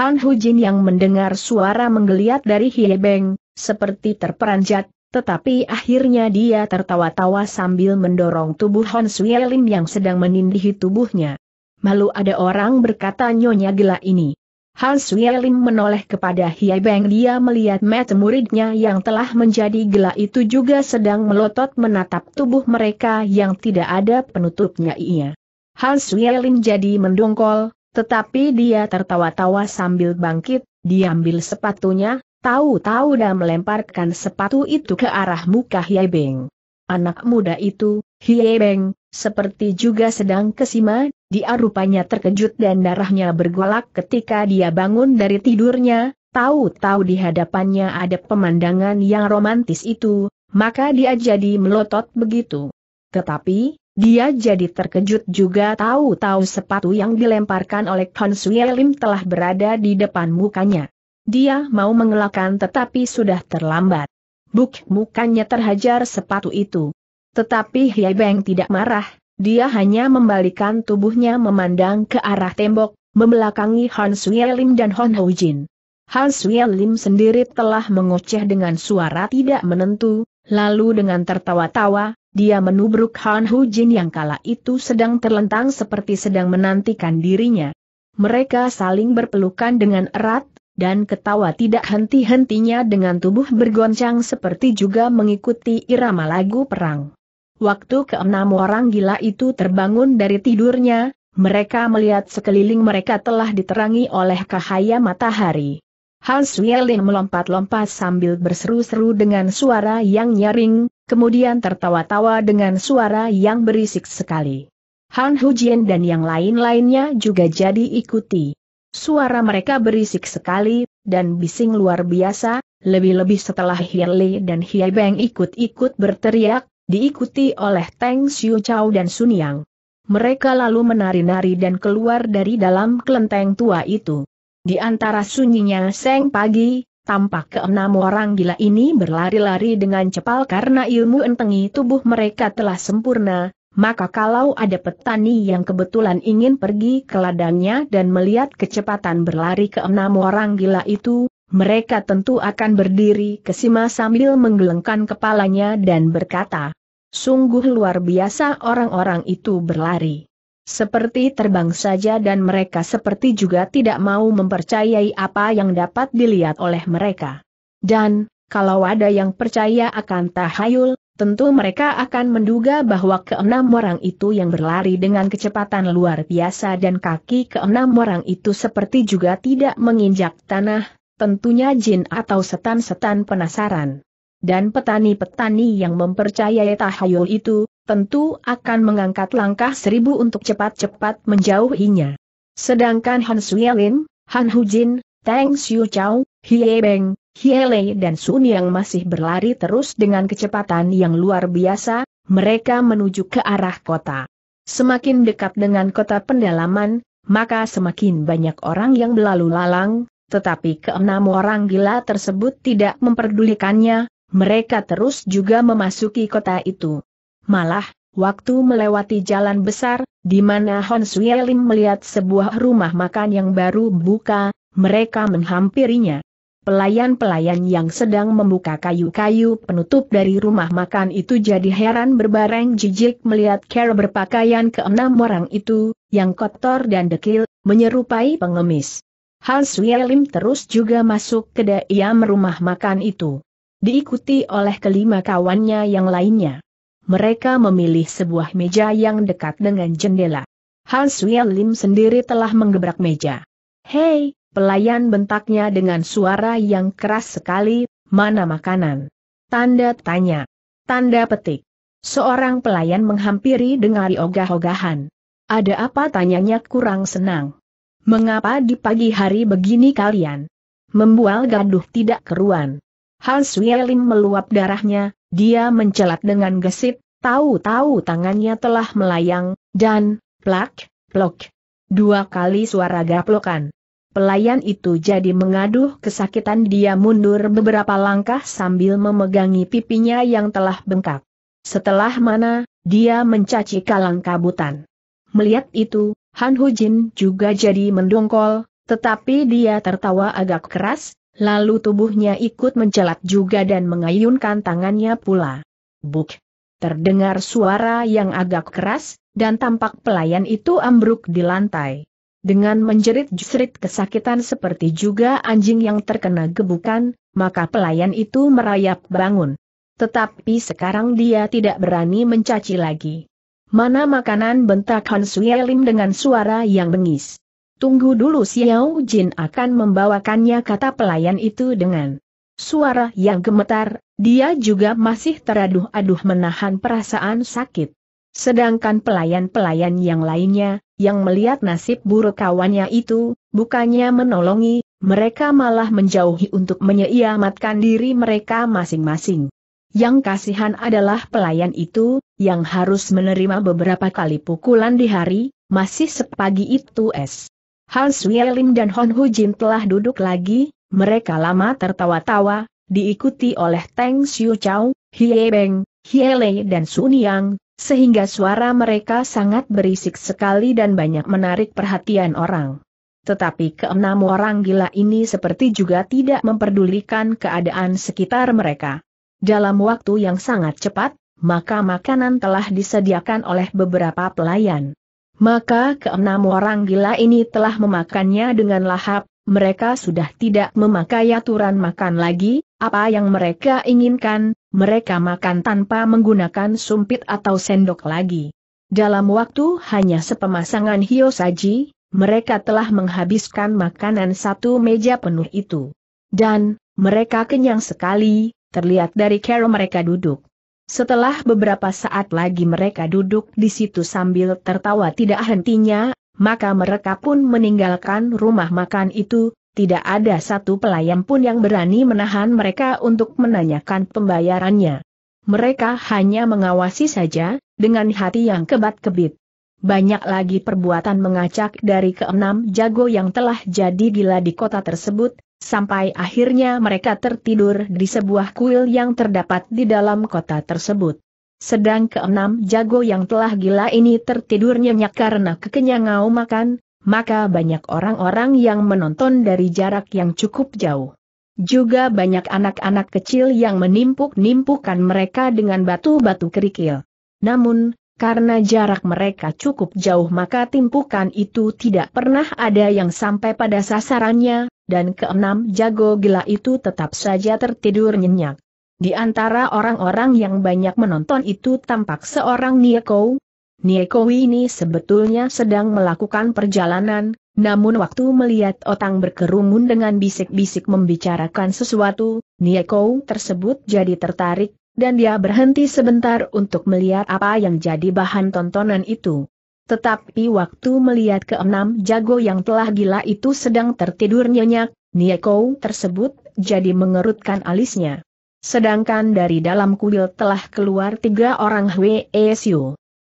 Han Hujin yang mendengar suara menggeliat dari Hye Beng, seperti terperanjat, tetapi akhirnya dia tertawa-tawa sambil mendorong tubuh Hon Sui yang sedang menindih tubuhnya. Malu ada orang berkata nyonya gila ini. Han Lim menoleh kepada Hiai Beng dia melihat mata muridnya yang telah menjadi gila itu juga sedang melotot menatap tubuh mereka yang tidak ada penutupnya ia. Han Lim jadi mendongkol, tetapi dia tertawa-tawa sambil bangkit, diambil sepatunya, Tahu-tahu dia melemparkan sepatu itu ke arah muka Beng. Anak muda itu, Beng, seperti juga sedang kesima, dia rupanya terkejut dan darahnya bergolak ketika dia bangun dari tidurnya, tahu-tahu di hadapannya ada pemandangan yang romantis itu, maka dia jadi melotot begitu. Tetapi, dia jadi terkejut juga tahu-tahu sepatu yang dilemparkan oleh Suyelim telah berada di depan mukanya. Dia mau mengelakkan tetapi sudah terlambat. Buk mukanya terhajar sepatu itu. Tetapi Hiai Beng tidak marah, dia hanya membalikan tubuhnya memandang ke arah tembok, membelakangi Han Sui Lim dan Hon Ho Jin. Han Sui Lim sendiri telah mengoceh dengan suara tidak menentu, lalu dengan tertawa-tawa, dia menubruk Han Ho Jin yang kala itu sedang terlentang seperti sedang menantikan dirinya. Mereka saling berpelukan dengan erat, dan ketawa tidak henti-hentinya dengan tubuh bergoncang seperti juga mengikuti irama lagu perang. Waktu keenam orang gila itu terbangun dari tidurnya, mereka melihat sekeliling mereka telah diterangi oleh cahaya matahari. Hans Wieling melompat-lompat sambil berseru-seru dengan suara yang nyaring, kemudian tertawa-tawa dengan suara yang berisik sekali. Han Hujian dan yang lain-lainnya juga jadi ikuti. Suara mereka berisik sekali, dan bising luar biasa, lebih-lebih setelah Li dan Hiai Beng ikut-ikut berteriak, diikuti oleh Tang Xiu Chao dan Sun Yang. Mereka lalu menari-nari dan keluar dari dalam kelenteng tua itu. Di antara sunyinya seng pagi, tampak keenam orang gila ini berlari-lari dengan cepat karena ilmu entengi tubuh mereka telah sempurna, maka kalau ada petani yang kebetulan ingin pergi ke ladangnya dan melihat kecepatan berlari ke enam orang gila itu, mereka tentu akan berdiri kesima sambil menggelengkan kepalanya dan berkata, Sungguh luar biasa orang-orang itu berlari. Seperti terbang saja dan mereka seperti juga tidak mau mempercayai apa yang dapat dilihat oleh mereka. Dan, kalau ada yang percaya akan tahayul, tentu mereka akan menduga bahwa keenam orang itu yang berlari dengan kecepatan luar biasa dan kaki keenam orang itu seperti juga tidak menginjak tanah, tentunya jin atau setan-setan penasaran. Dan petani-petani yang mempercayai tahayul itu, tentu akan mengangkat langkah seribu untuk cepat-cepat menjauhinya. Sedangkan Han Suyelin, Han Hujin, Tang Xiu Chao, Hie Beng, Hielei dan Sun yang masih berlari terus dengan kecepatan yang luar biasa, mereka menuju ke arah kota. Semakin dekat dengan kota pendalaman, maka semakin banyak orang yang berlalu lalang, tetapi keenam orang gila tersebut tidak memperdulikannya, mereka terus juga memasuki kota itu. Malah, waktu melewati jalan besar, di mana Hon Suyelim melihat sebuah rumah makan yang baru buka, mereka menghampirinya. Pelayan-pelayan yang sedang membuka kayu-kayu penutup dari rumah makan itu jadi heran berbareng jijik melihat Care berpakaian keenam orang itu, yang kotor dan dekil, menyerupai pengemis. Hal Lim terus juga masuk ke dalam rumah makan itu. Diikuti oleh kelima kawannya yang lainnya. Mereka memilih sebuah meja yang dekat dengan jendela. Hal Lim sendiri telah menggebrak meja. Hei, Pelayan bentaknya dengan suara yang keras sekali, mana makanan? Tanda tanya. Tanda petik. Seorang pelayan menghampiri dengan ogah-ogahan. Ada apa tanyanya kurang senang. Mengapa di pagi hari begini kalian? Membual gaduh tidak keruan. Hans Wielim meluap darahnya, dia mencelat dengan gesit, tahu-tahu tangannya telah melayang, dan, plak, plok. Dua kali suara gaplokan. Pelayan itu jadi mengaduh kesakitan dia mundur beberapa langkah sambil memegangi pipinya yang telah bengkak. Setelah mana, dia mencaci kalang kabutan. Melihat itu, Han Hujin juga jadi mendongkol, tetapi dia tertawa agak keras, lalu tubuhnya ikut mencelat juga dan mengayunkan tangannya pula. Buk! Terdengar suara yang agak keras, dan tampak pelayan itu ambruk di lantai. Dengan menjerit-jerit kesakitan seperti juga anjing yang terkena gebukan, maka pelayan itu merayap bangun. Tetapi sekarang dia tidak berani mencaci lagi. Mana makanan bentak Han Suyelim dengan suara yang bengis. Tunggu dulu Xiao Jin akan membawakannya kata pelayan itu dengan suara yang gemetar, dia juga masih teraduh-aduh menahan perasaan sakit. Sedangkan pelayan-pelayan yang lainnya, yang melihat nasib buruk kawannya itu, bukannya menolongi, mereka malah menjauhi untuk menyelamatkan diri mereka masing-masing. Yang kasihan adalah pelayan itu, yang harus menerima beberapa kali pukulan di hari, masih sepagi itu es. Han Suyelim dan Hon jin telah duduk lagi, mereka lama tertawa-tawa, diikuti oleh Teng Xiu cao Hie Beng, Hie Lei dan Sun Yang, sehingga suara mereka sangat berisik sekali dan banyak menarik perhatian orang. Tetapi keenam orang gila ini seperti juga tidak memperdulikan keadaan sekitar mereka. Dalam waktu yang sangat cepat, maka makanan telah disediakan oleh beberapa pelayan. Maka keenam orang gila ini telah memakannya dengan lahap, mereka sudah tidak memakai aturan makan lagi, apa yang mereka inginkan, mereka makan tanpa menggunakan sumpit atau sendok lagi. Dalam waktu hanya sepemasangan hiosaji, mereka telah menghabiskan makanan satu meja penuh itu. Dan, mereka kenyang sekali, terlihat dari cara mereka duduk. Setelah beberapa saat lagi mereka duduk di situ sambil tertawa tidak hentinya, maka mereka pun meninggalkan rumah makan itu, tidak ada satu pelayan pun yang berani menahan mereka untuk menanyakan pembayarannya. Mereka hanya mengawasi saja, dengan hati yang kebat-kebit. Banyak lagi perbuatan mengacak dari keenam jago yang telah jadi gila di kota tersebut, sampai akhirnya mereka tertidur di sebuah kuil yang terdapat di dalam kota tersebut. Sedang keenam jago yang telah gila ini tertidur nyenyak karena kekenyangan makan, maka banyak orang-orang yang menonton dari jarak yang cukup jauh. Juga banyak anak-anak kecil yang menimpuk-nimpukan mereka dengan batu-batu kerikil. Namun, karena jarak mereka cukup jauh maka timpukan itu tidak pernah ada yang sampai pada sasarannya, dan keenam jago gila itu tetap saja tertidur nyenyak. Di antara orang-orang yang banyak menonton itu tampak seorang Niekou, Nieko ini sebetulnya sedang melakukan perjalanan, namun waktu melihat Otang berkerumun dengan bisik-bisik membicarakan sesuatu, Nieko tersebut jadi tertarik, dan dia berhenti sebentar untuk melihat apa yang jadi bahan tontonan itu. Tetapi waktu melihat keenam jago yang telah gila itu sedang tertidur nyenyak, Nieko tersebut jadi mengerutkan alisnya. Sedangkan dari dalam kuil telah keluar tiga orang Hwee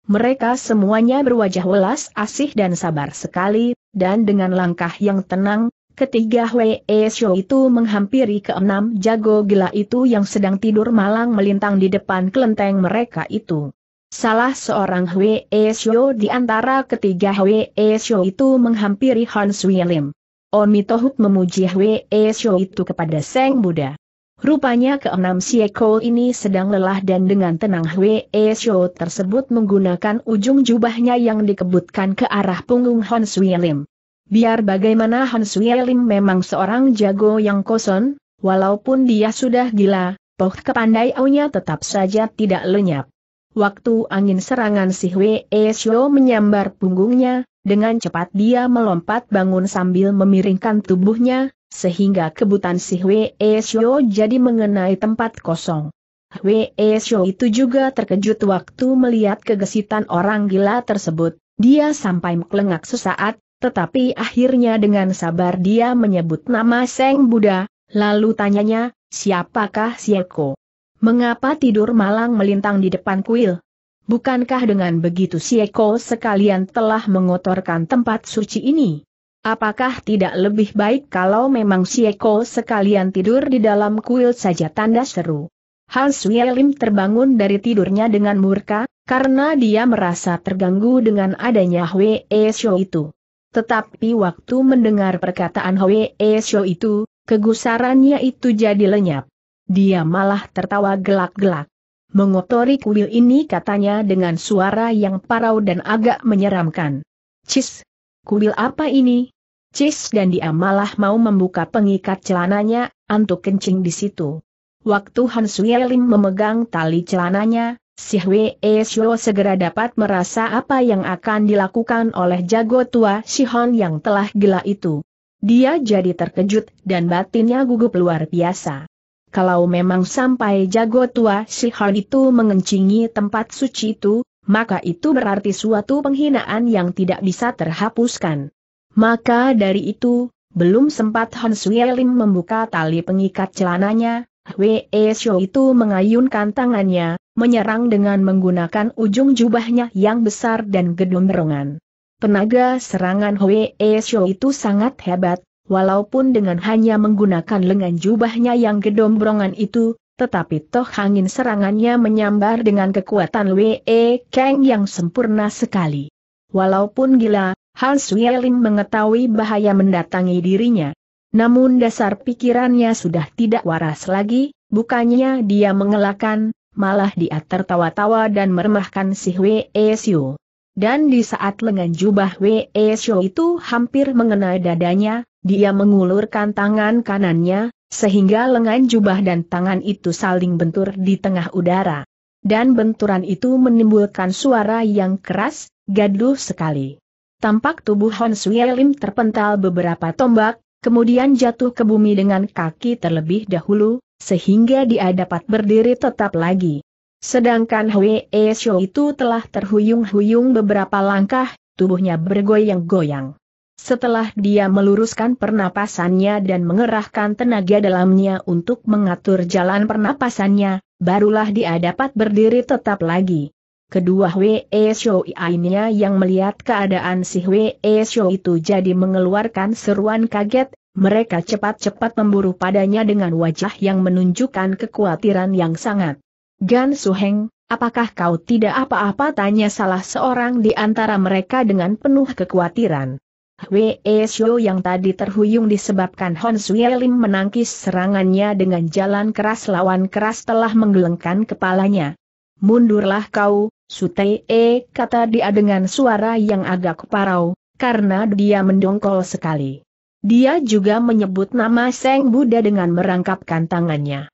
mereka semuanya berwajah welas asih dan sabar sekali, dan dengan langkah yang tenang, ketiga Hwee Shou itu menghampiri keenam jago gila itu yang sedang tidur malang melintang di depan kelenteng mereka itu. Salah seorang Hwee Shou di antara ketiga Hwee Shou itu menghampiri Hans William. Oni Tohut memuji Hwee Shou itu kepada Seng Buddha. Rupanya keenam sieko ini sedang lelah dan dengan tenang Hwee Shou tersebut menggunakan ujung jubahnya yang dikebutkan ke arah punggung Hon Sui Lim. Biar bagaimana Hon Sui Lim memang seorang jago yang kosong, walaupun dia sudah gila, poh aunya tetap saja tidak lenyap. Waktu angin serangan si Hwee Shou menyambar punggungnya, dengan cepat dia melompat bangun sambil memiringkan tubuhnya, sehingga kebutan si Hwee Shio jadi mengenai tempat kosong. Hwee Shio itu juga terkejut waktu melihat kegesitan orang gila tersebut, dia sampai melengak sesaat, tetapi akhirnya dengan sabar dia menyebut nama Seng Buddha, lalu tanyanya, siapakah Sieko? Mengapa tidur malang melintang di depan kuil? Bukankah dengan begitu Sieko sekalian telah mengotorkan tempat suci ini? Apakah tidak lebih baik kalau memang si Eko sekalian tidur di dalam kuil saja tanda seru? Han Lim terbangun dari tidurnya dengan murka, karena dia merasa terganggu dengan adanya Hwe Show itu. Tetapi waktu mendengar perkataan Hwe Show itu, kegusarannya itu jadi lenyap. Dia malah tertawa gelak-gelak. Mengotori kuil ini katanya dengan suara yang parau dan agak menyeramkan. Cis, kuil apa ini? Cis dan dia malah mau membuka pengikat celananya, antuk kencing di situ. Waktu Han Suyelim memegang tali celananya, si Hwee Shio segera dapat merasa apa yang akan dilakukan oleh jago tua Si Shihon yang telah gila itu. Dia jadi terkejut dan batinnya gugup luar biasa. Kalau memang sampai jago tua Si Shihon itu mengencingi tempat suci itu, maka itu berarti suatu penghinaan yang tidak bisa terhapuskan. Maka dari itu, belum sempat Han Sui membuka tali pengikat celananya, Hwee Shou itu mengayunkan tangannya, menyerang dengan menggunakan ujung jubahnya yang besar dan gedumberongan. Tenaga serangan Hwee Shou itu sangat hebat, walaupun dengan hanya menggunakan lengan jubahnya yang gedombrongan itu, tetapi toh angin serangannya menyambar dengan kekuatan Wee Kang yang sempurna sekali. Walaupun gila, Hans Wieling mengetahui bahaya mendatangi dirinya. Namun dasar pikirannya sudah tidak waras lagi, bukannya dia mengelakkan, malah dia tertawa-tawa dan meremahkan si Wee Siu. Dan di saat lengan jubah Wee Siu itu hampir mengenai dadanya, dia mengulurkan tangan kanannya, sehingga lengan jubah dan tangan itu saling bentur di tengah udara. Dan benturan itu menimbulkan suara yang keras, gaduh sekali. Tampak tubuh Hon Sui Lim terpental beberapa tombak, kemudian jatuh ke bumi dengan kaki terlebih dahulu, sehingga dia dapat berdiri tetap lagi. Sedangkan Hwee Shou itu telah terhuyung-huyung beberapa langkah, tubuhnya bergoyang-goyang. Setelah dia meluruskan pernapasannya dan mengerahkan tenaga dalamnya untuk mengatur jalan pernapasannya, barulah dia dapat berdiri tetap lagi. Kedua Hwe e Shou lainnya yang melihat keadaan si Hwe e Shou itu jadi mengeluarkan seruan kaget, mereka cepat-cepat memburu padanya dengan wajah yang menunjukkan kekhawatiran yang sangat. Gan Suheng, apakah kau tidak apa-apa tanya salah seorang di antara mereka dengan penuh kekhawatiran. Hwe e Shou yang tadi terhuyung disebabkan Hon Sui Lim menangkis serangannya dengan jalan keras lawan keras telah menggelengkan kepalanya. Mundurlah kau, Sutei, -e, kata dia dengan suara yang agak parau, karena dia mendongkol sekali. Dia juga menyebut nama Seng Buddha dengan merangkapkan tangannya.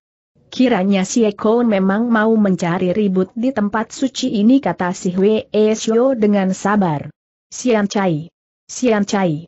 Kiranya si Eko memang mau mencari ribut di tempat suci ini kata si Hwee Shio dengan sabar. Sian Chai. Sian Chai.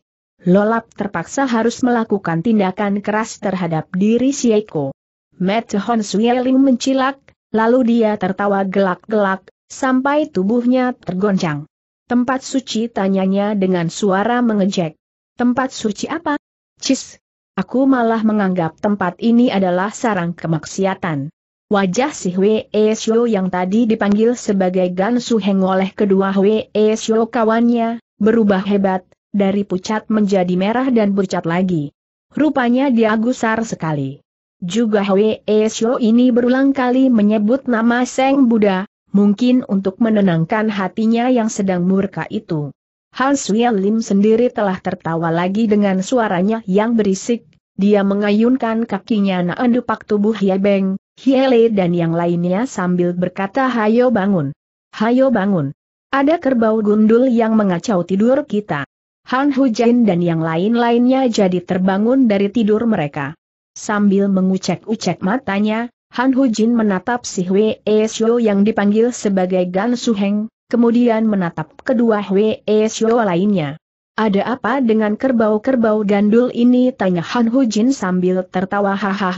Lolap terpaksa harus melakukan tindakan keras terhadap diri si Eko. Matt Hon Suyeling mencilak, lalu dia tertawa gelak-gelak, sampai tubuhnya tergoncang. Tempat suci tanyanya dengan suara mengejek. Tempat suci apa? Cis. Aku malah menganggap tempat ini adalah sarang kemaksiatan. Wajah si Hwe Esyo yang tadi dipanggil sebagai Gan Su Heng oleh kedua Hwe Esyo kawannya, berubah hebat, dari pucat menjadi merah dan bercat lagi. Rupanya dia gusar sekali. Juga Hwe Esyo ini berulang kali menyebut nama Seng Buddha, mungkin untuk menenangkan hatinya yang sedang murka itu. Han Lim sendiri telah tertawa lagi dengan suaranya yang berisik, dia mengayunkan kakinya naendupak tubuh Yebeng, Hiele dan yang lainnya sambil berkata hayo bangun. Hayo bangun. Ada kerbau gundul yang mengacau tidur kita. Han Hujain dan yang lain-lainnya jadi terbangun dari tidur mereka. Sambil mengucek-ucek matanya, Han Hu Jin menatap si Hwee E yang dipanggil sebagai Gan Su Heng, kemudian menatap kedua Hwee E lainnya. Ada apa dengan kerbau-kerbau gandul ini? Tanya Han Hu Jin sambil tertawa hahaha.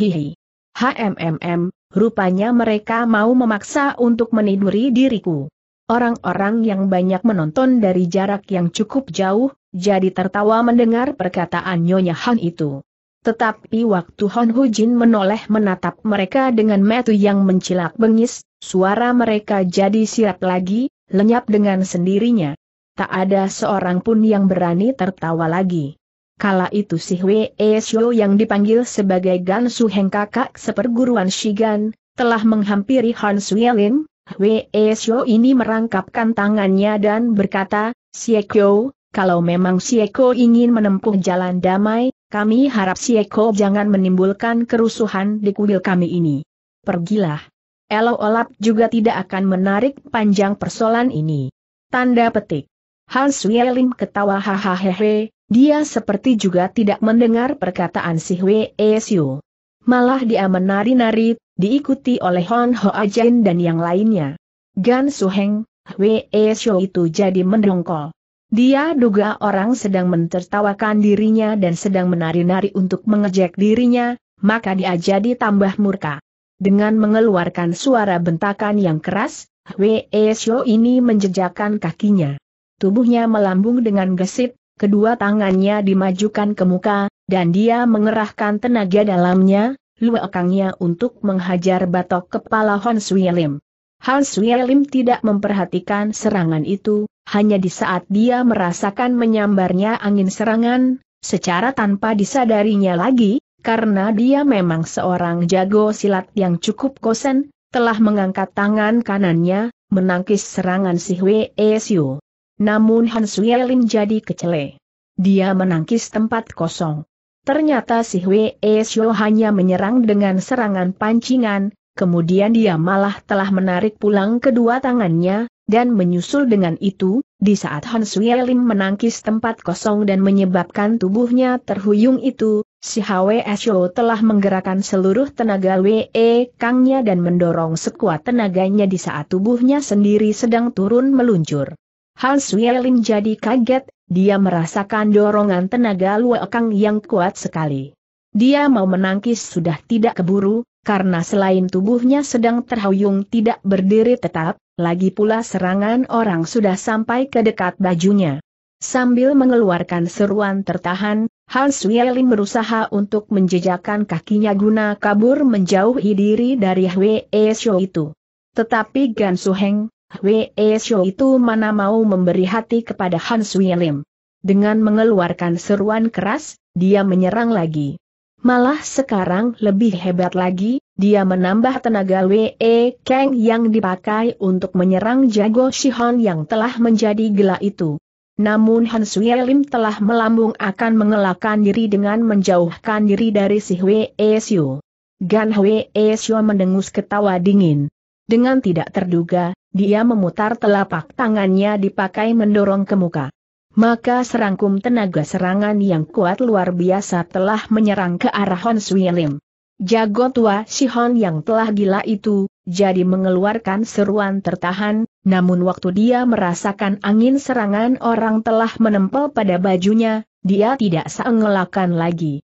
HMMM, rupanya mereka mau memaksa untuk meniduri diriku. Orang-orang yang banyak menonton dari jarak yang cukup jauh, jadi tertawa mendengar perkataan Nyonya Han itu. Tetapi waktu Hon Hujin menoleh menatap mereka dengan metu yang mencilak bengis, suara mereka jadi sirap lagi, lenyap dengan sendirinya. Tak ada seorang pun yang berani tertawa lagi. Kala itu si E Shio yang dipanggil sebagai Gan Su Heng kakak seperguruan Shigan, telah menghampiri Han Suelin, E Shio ini merangkapkan tangannya dan berkata, Siekyo, kalau memang Sieko ingin menempuh jalan damai, kami harap si Eko jangan menimbulkan kerusuhan di kuil kami ini. Pergilah. Elo Olap juga tidak akan menarik panjang persoalan ini. Tanda petik. Hans Wielim ketawa hahaha, dia seperti juga tidak mendengar perkataan si Hwe e Malah dia menari-nari, diikuti oleh Hon Ho Ajin dan yang lainnya. Gan Suheng, Hwe Esiu itu jadi mendongkol. Dia duga orang sedang mentertawakan dirinya dan sedang menari-nari untuk mengejek dirinya, maka dia jadi tambah murka. Dengan mengeluarkan suara bentakan yang keras, Hwee ini menjejakkan kakinya. Tubuhnya melambung dengan gesit, kedua tangannya dimajukan ke muka, dan dia mengerahkan tenaga dalamnya, luekangnya untuk menghajar batok kepala Hon Sui Lim. Hans Wielim tidak memperhatikan serangan itu, hanya di saat dia merasakan menyambarnya angin serangan, secara tanpa disadarinya lagi, karena dia memang seorang jago silat yang cukup kosen, telah mengangkat tangan kanannya, menangkis serangan si Hwe e Siu. Namun Hans Wielim jadi kecele. Dia menangkis tempat kosong. Ternyata si Hwe e Siu hanya menyerang dengan serangan pancingan, kemudian dia malah telah menarik pulang kedua tangannya, dan menyusul dengan itu, di saat Han Suyelim menangkis tempat kosong dan menyebabkan tubuhnya terhuyung itu, si Hwe telah menggerakkan seluruh tenaga WE Kangnya dan mendorong sekuat tenaganya di saat tubuhnya sendiri sedang turun meluncur. Han Suyelim jadi kaget, dia merasakan dorongan tenaga Luo Kang yang kuat sekali. Dia mau menangkis sudah tidak keburu, karena selain tubuhnya sedang terhuyung tidak berdiri tetap, lagi pula serangan orang sudah sampai ke dekat bajunya. Sambil mengeluarkan seruan tertahan, Hans Wieling berusaha untuk menjejakkan kakinya guna kabur menjauhi diri dari Hwe Shou itu. Tetapi Gan Suheng, Hwe Shou itu mana mau memberi hati kepada Hans Wieling. Dengan mengeluarkan seruan keras, dia menyerang lagi. Malah sekarang lebih hebat lagi, dia menambah tenaga Wee Kang yang dipakai untuk menyerang Jago Shihon yang telah menjadi gila itu. Namun Han Sui Lim telah melambung akan mengelakkan diri dengan menjauhkan diri dari si Wei Xiu. Gan Wei Xiu mendengus ketawa dingin. Dengan tidak terduga, dia memutar telapak tangannya dipakai mendorong ke muka. Maka serangkum tenaga serangan yang kuat luar biasa telah menyerang ke arah Hon Sui Lim. Jago tua si Hon yang telah gila itu, jadi mengeluarkan seruan tertahan, namun waktu dia merasakan angin serangan orang telah menempel pada bajunya, dia tidak seengelakan lagi.